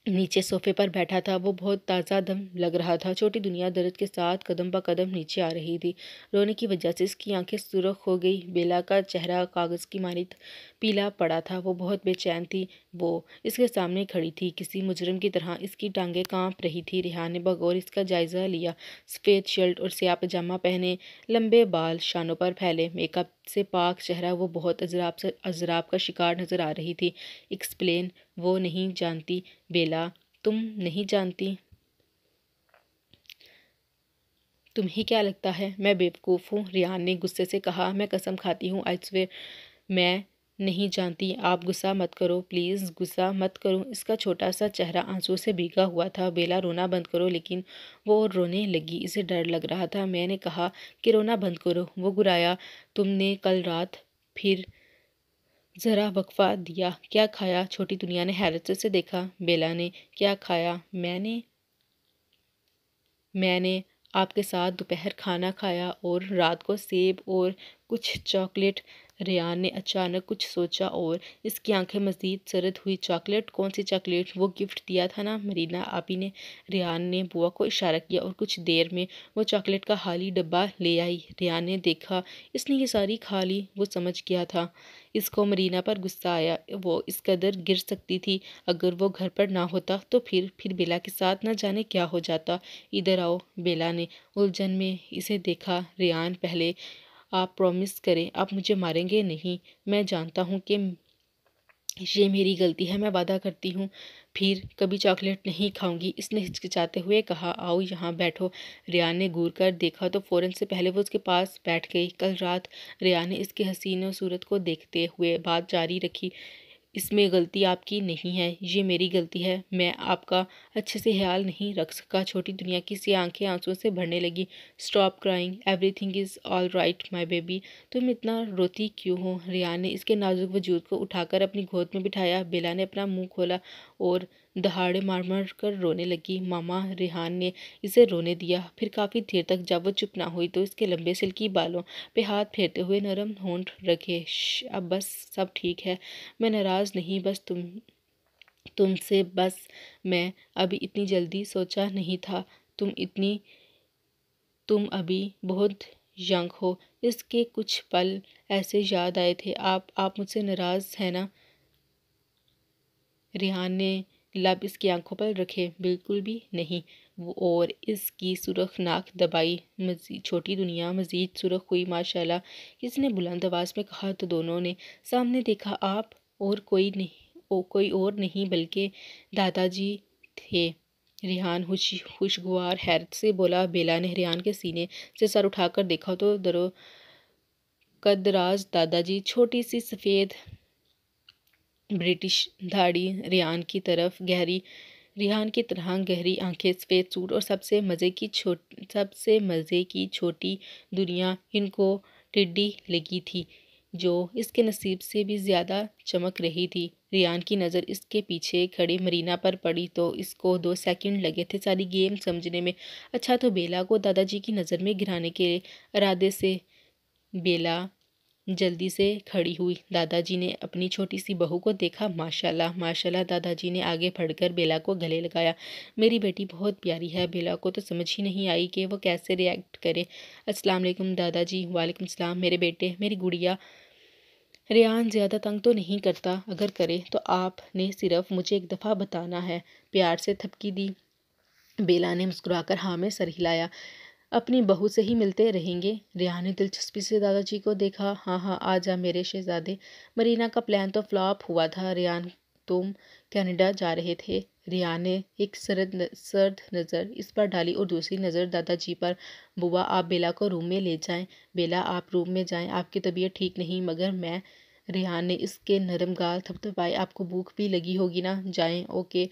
Speaker 1: नीचे सोफे पर बैठा था वो बहुत ताज़ा दम लग रहा था छोटी दुनिया दर्द के साथ कदम ब कदम नीचे आ रही थी रोने की वजह से इसकी आंखें सुरख हो गई बेला का चेहरा कागज़ की मानित पीला पड़ा था वो बहुत बेचैन थी वो इसके सामने खड़ी थी किसी मुजरम की तरह इसकी टांगें कांप रही थी रिहा ने बगौर इसका जायज़ा लिया सफ़ेद शर्ट और स्या पजामा पहने लंबे बाल शानों पर फैले मेकअप से पाक चेहरा वो बहुत अजराब से अजराब का शिकार नज़र आ रही थी एक्सप्लेन वो नहीं जानती बेला तुम नहीं जानती तुम्हें क्या लगता है मैं बेवकूफ़ हूँ रिहान ने गुस्से से कहा मैं कसम खाती हूँ आई स्वेयर मैं नहीं जानती आप गुस्सा मत करो प्लीज़ गुस्सा मत करो इसका छोटा सा चेहरा आंसू से भीगा हुआ था बेला रोना बंद करो लेकिन वो रोने लगी इसे डर लग रहा था मैंने कहा कि रोना बंद करो वो गुराया तुमने कल रात फिर ज़रा वक्फा दिया क्या खाया छोटी दुनिया ने हैरत से देखा बेला ने क्या खाया मैंने मैंने आपके साथ दोपहर खाना खाया और रात को सेब और कुछ चॉकलेट रियान ने अचानक कुछ सोचा और इसकी आंखें मजीद सरद हुई चॉकलेट कौन सी चॉकलेट वो गिफ्ट दिया था ना मरीना आपी ने रियान ने बुआ को इशारा किया और कुछ देर में वो चॉकलेट का खाली डब्बा ले आई रियान ने देखा इसने ये सारी खा ली वो समझ गया था इसको मरीना पर गुस्सा आया वो इस कदर गिर सकती थी अगर वो घर पर ना होता तो फिर फिर बेला के साथ ना जाने क्या हो जाता इधर आओ बेला ने उलझन में इसे देखा रियान पहले आप प्रॉमिस करें आप मुझे मारेंगे नहीं मैं जानता हूँ कि ये मेरी गलती है मैं वादा करती हूँ फिर कभी चॉकलेट नहीं खाऊंगी इसने हिचकिचाते हुए कहा आओ यहाँ बैठो रियान ने घूर कर देखा तो फ़ौरन से पहले वो उसके पास बैठ गई कल रात रियान ने इसके हसीन सूरत को देखते हुए बात जारी रखी इसमें गलती आपकी नहीं है ये मेरी गलती है मैं आपका अच्छे से ख्याल नहीं रख सका छोटी दुनिया की सी आंखें आंसुओं से भरने लगी stop crying everything is all right my baby तुम इतना रोती क्यों हो रियान ने इसके नाजुक वजूद को उठाकर अपनी गोद में बिठाया बेला ने अपना मुंह खोला और दहाड़े मार मार कर रोने लगी मामा रिहान ने इसे रोने दिया फिर काफ़ी देर तक जब वो चुप ना हुई तो इसके लंबे सिल्की बालों पे हाथ फेरते हुए नरम होंठ रखे अब बस सब ठीक है मैं नाराज़ नहीं बस तुम तुमसे बस मैं अभी इतनी जल्दी सोचा नहीं था तुम इतनी तुम अभी बहुत यंग हो इसके कुछ पल ऐसे याद आए थे आप आप मुझसे नाराज़ हैं ना रिहान ने लब इसकी आंखों पर रखे बिल्कुल भी नहीं और इसकी सुरख नाक दबाई मजीद छोटी दुनिया मजीद सुरख हुई माशाल्लाह किसी ने बुलंद आवाज़ में कहा तो दोनों ने सामने देखा आप और कोई नहीं ओ, कोई और नहीं बल्कि दादाजी थे रिहान खुश खुशगवार हैरत से बोला बेला ने रिहान के सीने से सर उठाकर देखा तो दरो कदराज दादाजी छोटी सी सफ़ेद ब्रिटिश धाड़ी रियान की तरफ गहरी रिहान की तरह गहरी आंखें सफ़ेद सूट और सबसे मज़े की छोट सबसे मज़े की छोटी दुनिया इनको टिड्डी लगी थी जो इसके नसीब से भी ज़्यादा चमक रही थी रियान की नज़र इसके पीछे खड़ी मरीना पर पड़ी तो इसको दो सेकंड लगे थे सारी गेम समझने में अच्छा तो बेला को दादाजी की नज़र में गिराने के इरादे से बेला जल्दी से खड़ी हुई दादाजी ने अपनी छोटी सी बहू को देखा माशाल्लाह माशाल्लाह दादाजी ने आगे फड़कर बेला को गले लगाया मेरी बेटी बहुत प्यारी है बेला को तो समझ ही नहीं आई कि वो कैसे रिएक्ट करे अस्सलाम वालेकुम दादाजी वालेकुम सलाम मेरे बेटे मेरी गुड़िया रेहान ज़्यादा तंग तो नहीं करता अगर करे तो आपने सिर्फ मुझे एक दफ़ा बताना है प्यार से थपकी दी बेला ने मुस्कुराकर हाँ में सर हिलाया अपनी बहू से ही मिलते रहेंगे रिया ने दिलचस्पी से दादाजी को देखा हाँ हाँ आ जा मेरे शहजादे मरीना का प्लान तो फ्लॉप हुआ था रियान तुम कनाडा जा रहे थे रिया ने एक सरद सर्द नज़र इस पर डाली और दूसरी नज़र दादाजी पर बुआ आप बेला को रूम में ले जाएं बेला आप रूम में जाएं आपकी तबीयत ठीक नहीं मगर मैं रिहान ने इसके नरम गाल थपथपाए आपको भूख भी लगी होगी ना जाएं ओके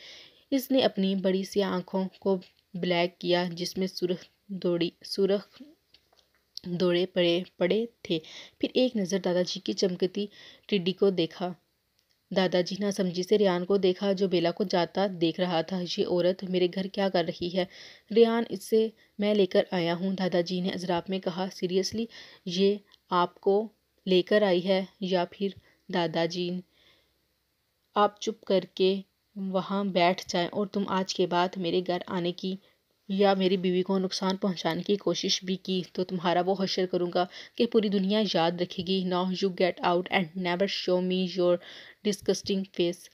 Speaker 1: इसने अपनी बड़ी सी आंखों को ब्लैक किया जिसमें सुरख दौड़ी सुरख दौड़े पड़े पड़े थे फिर एक नज़र दादाजी की चमकती टिड्डी को देखा दादाजी ना समझी से रियान को देखा जो बेला को जाता देख रहा था ये औरत मेरे घर क्या कर रही है रियान इससे मैं लेकर आया हूँ दादाजी ने अजराब में कहा सीरियसली ये आपको लेकर आई है या फिर दादाजी आप चुप करके वहाँ बैठ जाएं और तुम आज के बाद मेरे घर आने की या मेरी बीवी को नुकसान पहुंचाने की कोशिश भी की तो तुम्हारा वो हशर करूँगा कि पूरी दुनिया याद रखेगी now you get out and never show me your disgusting face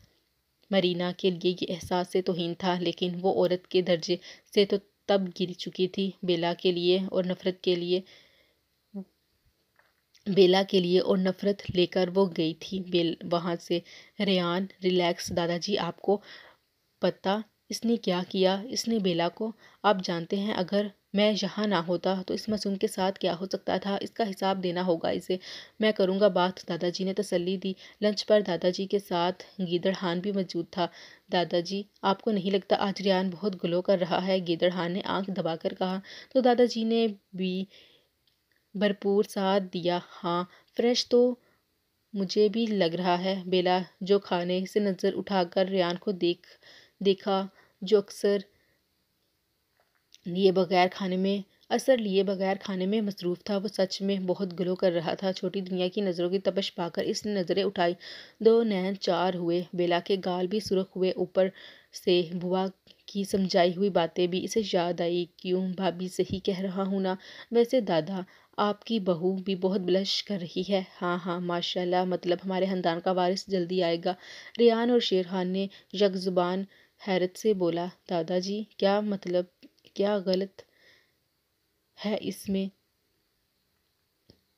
Speaker 1: Marina के लिए ये एहसास से तोहन था लेकिन वो औरत के दर्जे से तो तब गिर चुकी थी बेला के लिए और नफ़रत के लिए बेला के लिए और नफ़रत लेकर वो गई थी बेल वहाँ से रेन रिलैक्स दादाजी आपको पता इसने क्या किया इसने बेला को आप जानते हैं अगर मैं यहाँ ना होता तो इस मासूम के साथ क्या हो सकता था इसका हिसाब देना होगा इसे मैं करूँगा बात दादाजी ने तसल्ली दी लंच पर दादाजी के साथ गीदड़हान भी मौजूद था दादाजी आपको नहीं लगता आज रियान बहुत ग्लो कर रहा है गीदड़हान ने आंख दबाकर कहा तो दादाजी ने भी भरपूर साथ दिया हाँ फ्रेश तो मुझे भी लग रहा है बेला जो खाने से नज़र उठाकर रियान को देख देखा जो अक्सर लिए बगैर खाने में असर लिए बगैर खाने में मसरूफ़ था वो सच में बहुत ग्लो कर रहा था छोटी दुनिया की नज़रों की तपश पाकर इसने नज़रें उठाई दो नैन चार हुए बेला के गाल भी सुरख हुए ऊपर से बुआ की समझाई हुई बातें भी इसे याद आई क्यों भाभी सही कह रहा हूँ ना वैसे दादा आपकी बहू भी बहुत ब्लश कर रही है हाँ हाँ माशाल्लाह मतलब हमारे ख़ानदान का वारिस जल्दी आएगा रियान और शेर खान ने यकजुबान हैरत से बोला दादाजी क्या मतलब क्या गलत है इसमें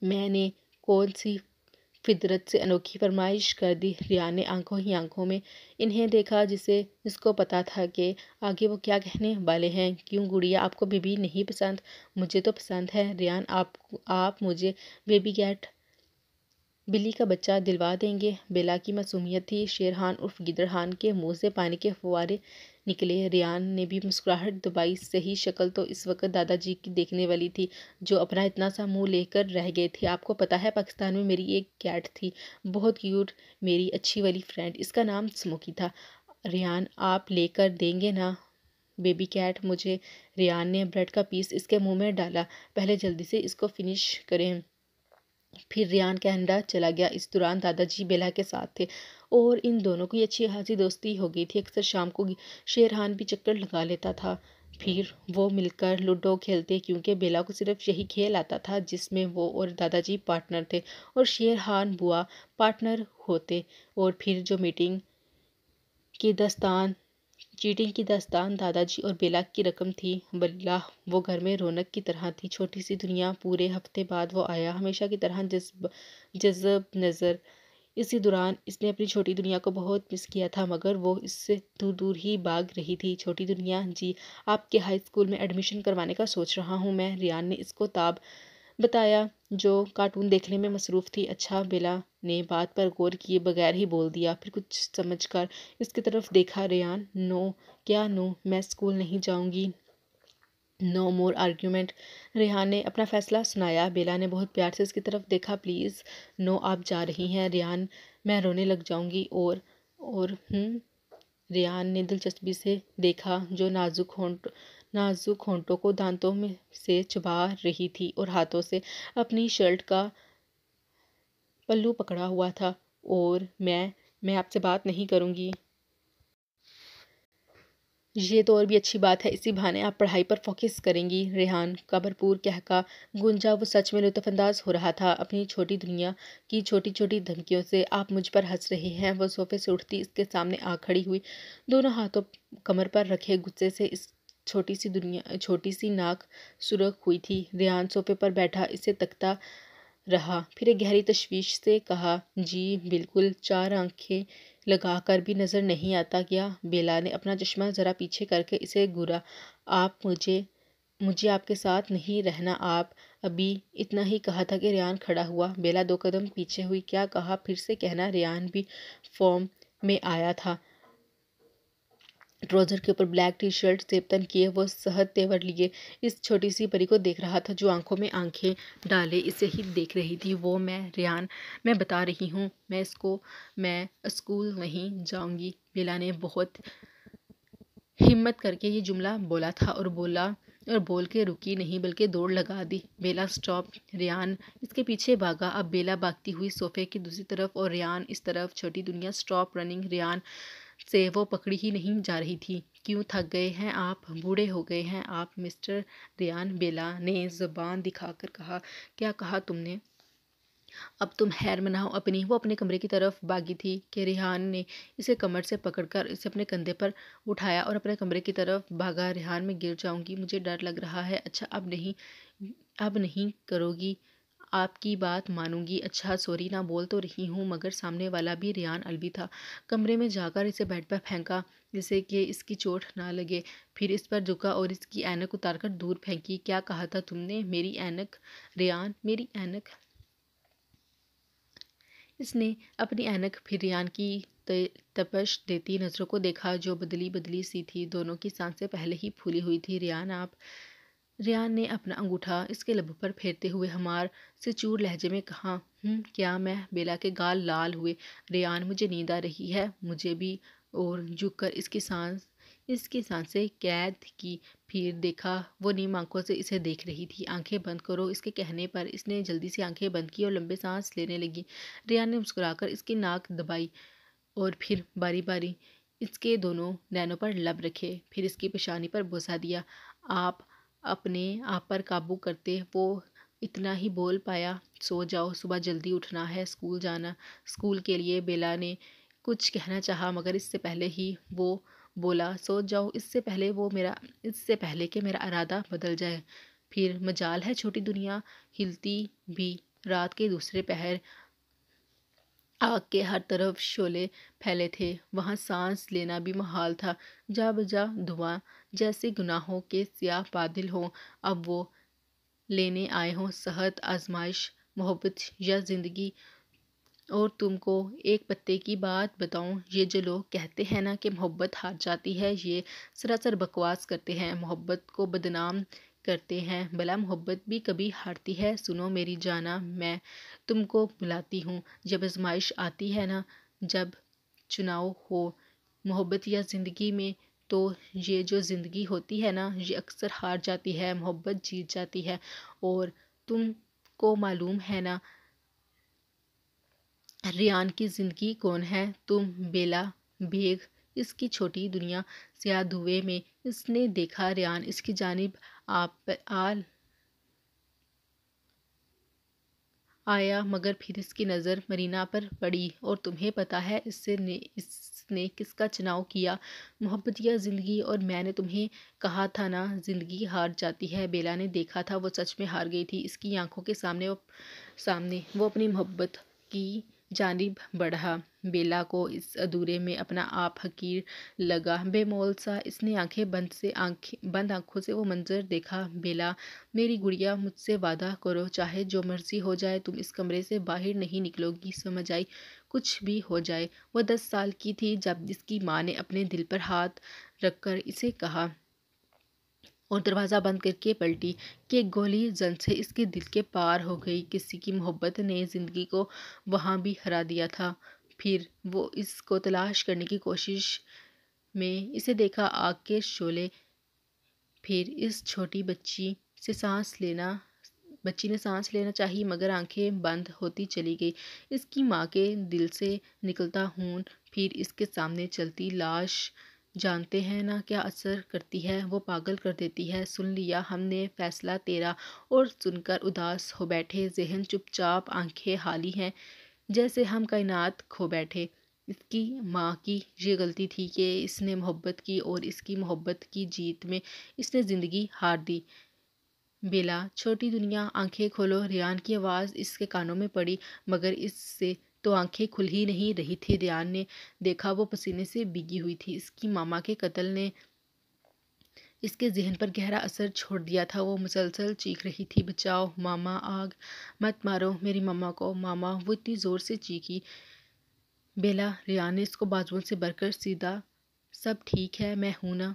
Speaker 1: मैंने कौन सी फितरत से अनोखी फरमाइश कर दी रिया ने आंखों ही आंखों में इन्हें देखा जिसे जिसको पता था कि आगे वो क्या कहने वाले हैं क्यों गुड़िया आपको बेबी नहीं पसंद मुझे तो पसंद है रियान आप आप मुझे बेबी कैट बिल्ली का बच्चा दिलवा देंगे बेला की मासूमियत थी शेरहान उर्फ गिदरहान के मुंह से पानी के फुवारे निकले रियान ने भी मुस्कुराहट दबाई सही शक्ल तो इस वक्त दादाजी की देखने वाली थी जो अपना इतना सा मुंह लेकर रह गए थे आपको पता है पाकिस्तान में मेरी एक कैट थी बहुत क्यूट मेरी अच्छी वाली फ्रेंड इसका नाम स्मोकी था रियान आप लेकर देंगे ना बेबी कैट मुझे रियान ने ब्रेड का पीस इसके मुंह में डाला पहले जल्दी से इसको फिनिश करें फिर रियान कैनेडा चला गया इस दौरान दादाजी बेला के साथ थे और इन दोनों की अच्छी खासी दोस्ती हो गई थी अक्सर शाम को शेरहान भी चक्कर लगा लेता था फिर वो मिलकर लूडो खेलते क्योंकि बेला को सिर्फ यही खेल आता था जिसमें वो और दादाजी पार्टनर थे और शेरहान बुआ पार्टनर होते और फिर जो मीटिंग की दस्तान चीटिल की दास्तान दादाजी और बेलाक की रकम थी बल्ला वो घर में रौनक की तरह थी छोटी सी दुनिया पूरे हफ्ते बाद वो आया हमेशा की तरह जज्ब जज्ब नज़र इसी दौरान इसने अपनी छोटी दुनिया को बहुत मिस किया था मगर वो इससे दूर दूर ही भाग रही थी छोटी दुनिया जी आपके हाई स्कूल में एडमिशन करवाने का सोच रहा हूँ मैं रियान ने इसको ताब बताया जो कार्टून देखने में मसरूफ़ थी अच्छा बेला ने बात पर गौर किए बगैर ही बोल दिया फिर कुछ समझ कर इसकी तरफ देखा रेयान नो क्या नो मैं स्कूल नहीं जाऊँगी नो मोर आर्ग्यूमेंट रेहान ने अपना फ़ैसला सुनाया बेला ने बहुत प्यार से उसकी तरफ देखा प्लीज़ नो आप जा रही हैं रेहान मैं रोने लग जाऊंगी और और हम्म, रेहान ने दिलचस्पी से देखा जो नाजुक होंठ नाजुक होंठों को दांतों में से चबा रही थी और हाथों से अपनी शर्ट का पल्लू पकड़ा हुआ था और मैं मैं आपसे बात नहीं करूंगी ये तो और भी अच्छी बात है इसी बहाने आप पढ़ाई पर फोकस करेंगी रेहान का भरपूर कहका गुंजा वो सच में लुत्फानंदाज हो रहा था अपनी छोटी दुनिया की छोटी छोटी धमकियों से आप मुझ पर हंस रहे हैं वो सोफे से उठती इसके सामने आ खड़ी हुई दोनों हाथों कमर पर रखे गुस्से से इस छोटी सी दुनिया छोटी सी नाक सुरख हुई थी रेहान सोफे पर बैठा इसे तकता रहा फिर एक गहरी तशवीश से कहा जी बिल्कुल चार आंखें लगा कर भी नज़र नहीं आता गया बेला ने अपना चश्मा ज़रा पीछे करके इसे घूरा आप मुझे मुझे आपके साथ नहीं रहना आप अभी इतना ही कहा था कि रेहान खड़ा हुआ बेला दो कदम पीछे हुई क्या कहा फिर से कहना रेहान भी फॉर्म में आया था ट्रोजर के ऊपर ब्लैक टी शर्ट सेपतन किए वो सहद तेवर लिए इस छोटी सी परी को देख रहा था जो आंखों में आंखें डाले इसे ही देख रही थी वो मैं रियान मैं बता रही हूँ मैं इसको मैं स्कूल नहीं जाऊँगी बेला ने बहुत हिम्मत करके ये जुमला बोला था और बोला और बोल के रुकी नहीं बल्कि दौड़ लगा दी बेला स्टॉप रियान इसके पीछे भागा अब बेला भागती हुई सोफे की दूसरी तरफ और रियान इस तरफ छोटी दुनिया स्टॉप रनिंग रियान से वो पकड़ी ही नहीं जा रही थी क्यों थक गए हैं आप बूढ़े हो गए हैं आप मिस्टर रियान बेला ने ज़बान दिखाकर कहा क्या कहा तुमने अब तुम हैर मनाओ अपनी वो अपने कमरे की तरफ भागी थी कि रिहान ने इसे कमर से पकड़कर इसे अपने कंधे पर उठाया और अपने कमरे की तरफ भागा रिहान में गिर जाऊंगी मुझे डर लग रहा है अच्छा अब नहीं अब नहीं करोगी आपकी बात मानूंगी अच्छा सॉरी ना बोल तो रही हूँ मगर सामने वाला भी रियान अलवी था कमरे में जाकर इसे बेड पर फेंका जिससे कि इसकी चोट ना लगे फिर इस पर झुका और इसकी ऐनक उतारकर दूर फेंकी क्या कहा था तुमने मेरी ऐनक रियान मेरी ऐनक इसने अपनी ऐनक फिर रियान की तपश देती नज़रों को देखा जो बदली बदली सी थी दोनों की सांसें पहले ही फूली हुई थी रियान आप रियान ने अपना अंगूठा इसके लब पर फेरते हुए हमार से चूर लहजे में कहा हम्म, क्या मैं बेला के गाल लाल हुए रियान मुझे नींद आ रही है मुझे भी और कर इसकी सांस इसकी सांसें कैद की फिर देखा वो नीम आंखों से इसे देख रही थी आंखें बंद करो इसके कहने पर इसने जल्दी से आंखें बंद की और लंबे सांस लेने लगी रियान ने मुस्कुराकर इसकी नाक दबाई और फिर बारी बारी इसके दोनों नैनों पर लब रखे फिर इसकी पेशानी पर बोसा दिया आप अपने आप पर काबू करते वो इतना ही बोल पाया सो जाओ सुबह जल्दी उठना है स्कूल जाना स्कूल के लिए बेला ने कुछ कहना चाहा मगर इससे पहले ही वो बोला सो जाओ इससे पहले वो मेरा इससे पहले कि मेरा इरादा बदल जाए फिर मजाल है छोटी दुनिया हिलती भी रात के दूसरे पहर आग के हर तरफ शोले फैले थे वहाँ सांस लेना भी महाल था जा बजा धुआं जैसे गुनाहों के सियाह बादल हों अब वो लेने आए हों सहत आजमाइश मोहब्बत या ज़िंदगी और तुमको एक पत्ते की बात बताऊं ये जो लोग कहते हैं ना कि मोहब्बत हार जाती है ये सरासर बकवास करते हैं मोहब्बत को बदनाम करते हैं भला मोहब्बत भी कभी हारती है सुनो मेरी जाना मैं तुमको बुलाती हूँ जब आजमाइश आती है ना जब चुनाव हो मोहब्बत या ज़िंदगी में तो ये जो ज़िंदगी होती है ना ये अक्सर हार जाती है मोहब्बत जीत जाती है और तुम को मालूम है ना रियान की ज़िंदगी कौन है तुम बेला बेग इसकी छोटी दुनिया से धुएं में इसने देखा रियान इसकी जानब आप आल आया मगर फिर इसकी नज़र मरीना पर पड़ी और तुम्हें पता है इससे ने इसने किसका चुनाव किया मोहब्बत या ज़िंदगी और मैंने तुम्हें कहा था ना ज़िंदगी हार जाती है बेला ने देखा था वो सच में हार गई थी इसकी आंखों के सामने वो सामने वो अपनी मोहब्बत की जानब बढ़ा बेला को इस अधूरे में अपना आप हकीर लगा बेमोल सा इसने आंखें बंद से आंखें बंद आंखों से वो मंजर देखा बेला मेरी गुड़िया मुझसे वादा करो चाहे जो मर्जी हो जाए तुम इस कमरे से बाहर नहीं निकलोगी समझ आई कुछ भी हो जाए वह दस साल की थी जब इसकी माँ ने अपने दिल पर हाथ रखकर इसे कहा और दरवाज़ा बंद करके पलटी कि गोली जल से इसके दिल के पार हो गई किसी की मोहब्बत ने ज़िंदगी को वहाँ भी हरा दिया था फिर वो इसको तलाश करने की कोशिश में इसे देखा आग के शोले फिर इस छोटी बच्ची से सांस लेना बच्ची ने सांस लेना चाहिए मगर आंखें बंद होती चली गई इसकी माँ के दिल से निकलता हूँ फिर इसके सामने चलती लाश जानते हैं ना क्या असर करती है वो पागल कर देती है सुन लिया हमने फैसला तेरा और सुनकर उदास हो बैठे जहन चुपचाप आंखें हाली हैं जैसे हम कायनात खो बैठे इसकी माँ की ये गलती थी कि इसने मोहब्बत की और इसकी मोहब्बत की जीत में इसने ज़िंदगी हार दी बेला छोटी दुनिया आंखें खोलो रियान की आवाज़ इसके कानों में पड़ी मगर इससे तो आंखें खुल ही नहीं रही थी रियान ने देखा वो पसीने से भीगी हुई थी इसकी मामा के कत्ल ने इसके जहन पर गहरा असर छोड़ दिया था वो मुसलसल चीख रही थी बचाओ मामा आग मत मारो मेरी मामा को मामा वो इतनी ज़ोर से चीखी बेला रियान ने इसको बाजुओं से भरकर सीधा सब ठीक है मैं हूं ना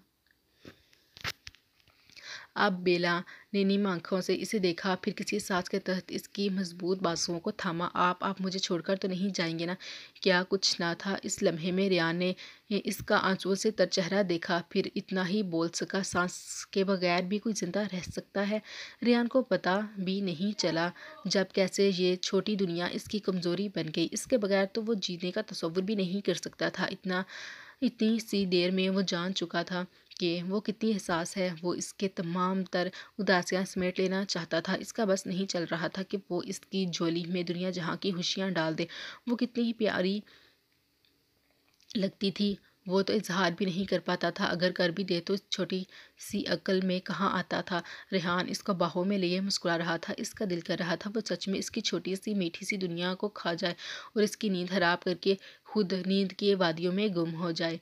Speaker 1: अब बेला ने नीम आंखों से इसे देखा फिर किसी सास के तहत इसकी मजबूत बाजुओं को थामा आप आप मुझे छोड़कर तो नहीं जाएंगे ना क्या कुछ ना था इस लम्हे में रियान ने इसका आंसुओं से तरचहरा देखा फिर इतना ही बोल सका सांस के बगैर भी कोई जिंदा रह सकता है रियान को पता भी नहीं चला जब कैसे ये छोटी दुनिया इसकी कमज़ोरी बन गई इसके बगैर तो वो जीने का तस्वुर भी नहीं कर सकता था इतना इतनी सी देर में वो जान चुका था कि वो कितनी एहसास है वो इसके तमाम तर उदासियाँ समेट लेना चाहता था इसका बस नहीं चल रहा था कि वो इसकी झोली में दुनिया जहाँ की खुशियाँ डाल दे वो कितनी ही प्यारी लगती थी वो तो इजहार भी नहीं कर पाता था अगर कर भी दे तो छोटी सी अकल में कहाँ आता था रेहान इसको बाहों में लिए मुस्कुरा रहा था इसका दिल कर रहा था वो सच में इसकी छोटी सी मीठी सी दुनिया को खा जाए और इसकी नींद हराब करके खुद नींद के वादियों में गुम हो जाए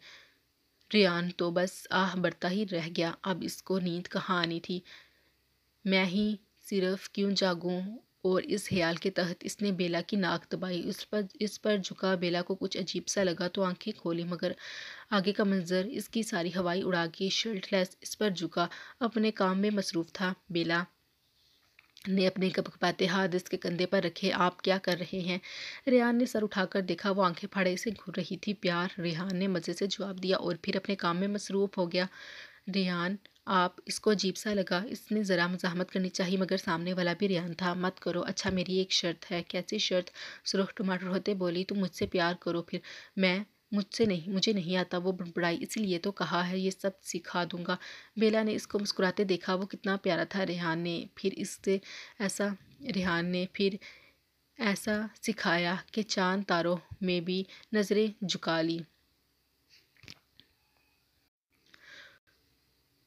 Speaker 1: रियान तो बस आह बढ़ता ही रह गया अब इसको नींद कहाँ आनी थी मैं ही सिर्फ क्यों जागूँ और इस ख्याल के तहत इसने बेला की नाक दबाई उस पर इस पर झुका बेला को कुछ अजीब सा लगा तो आंखें खोली मगर आगे का मंजर इसकी सारी हवाई उड़ा के शर्ट लेस इस पर झुका अपने काम में मसरूफ़ था बेला ने अपने कपकपाते हाथ इसके कंधे पर रखे आप क्या कर रहे हैं रेहान ने सर उठाकर देखा वो आंखें फाड़े से घूर रही थी प्यार रेहान ने मज़े से जवाब दिया और फिर अपने काम में मसरूफ हो गया रेहान आप इसको अजीब सा लगा इसने ज़रा मजामत करनी चाहिए मगर सामने वाला भी रेहान था मत करो अच्छा मेरी एक शर्त है कैसी शर्त सुरख टमाटर होते बोली तुम मुझसे प्यार करो फिर मैं मुझसे नहीं मुझे नहीं आता वो बड़बड़ाई इसीलिए तो कहा है ये सब सिखा दूंगा बेला ने इसको मुस्कुराते देखा वो कितना प्यारा था रेहान ने फिर इससे ऐसा रेहान ने फिर ऐसा सिखाया कि चांद तारों में भी नज़रें झुका ली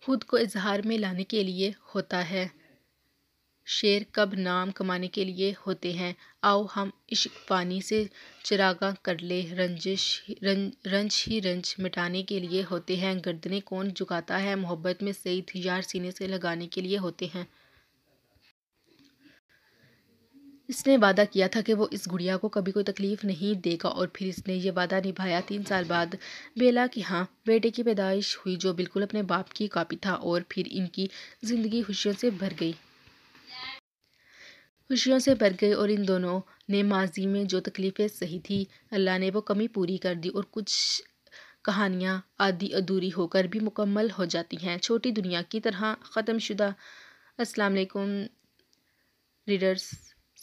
Speaker 1: खुद को इजहार में लाने के लिए होता है शेर कब नाम कमाने के लिए होते हैं आओ हम इश्क पानी से चिरागा कर ले रंजिश रंज ही रंज मिटाने के लिए होते हैं गर्दने कौन झुकाता है मोहब्बत में सही यार सीने से लगाने के लिए होते हैं इसने वादा किया था कि वो इस गुड़िया को कभी कोई तकलीफ़ नहीं देगा और फिर इसने ये वादा निभाया तीन साल बाद बेला कि हाँ बेटे की पैदाइश हुई जो बिल्कुल अपने बाप की कापी था और फिर इनकी ज़िंदगी खुशियों से भर गई खुशियों से भर गए और इन दोनों ने माजी में जो तकलीफ़ें सही थी अल्लाह ने वो कमी पूरी कर दी और कुछ कहानियाँ आदि अधूरी होकर भी मुकम्मल हो जाती हैं छोटी दुनिया की तरह ख़त्मशुदा शुदा असलम रीडर्स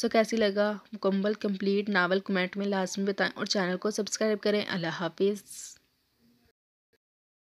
Speaker 1: सो कैसी लगा मुकम्मल कंप्लीट नावल कमेंट में लाजमी बताएं और चैनल को सब्सक्राइब करें अल्लाह हाफिज़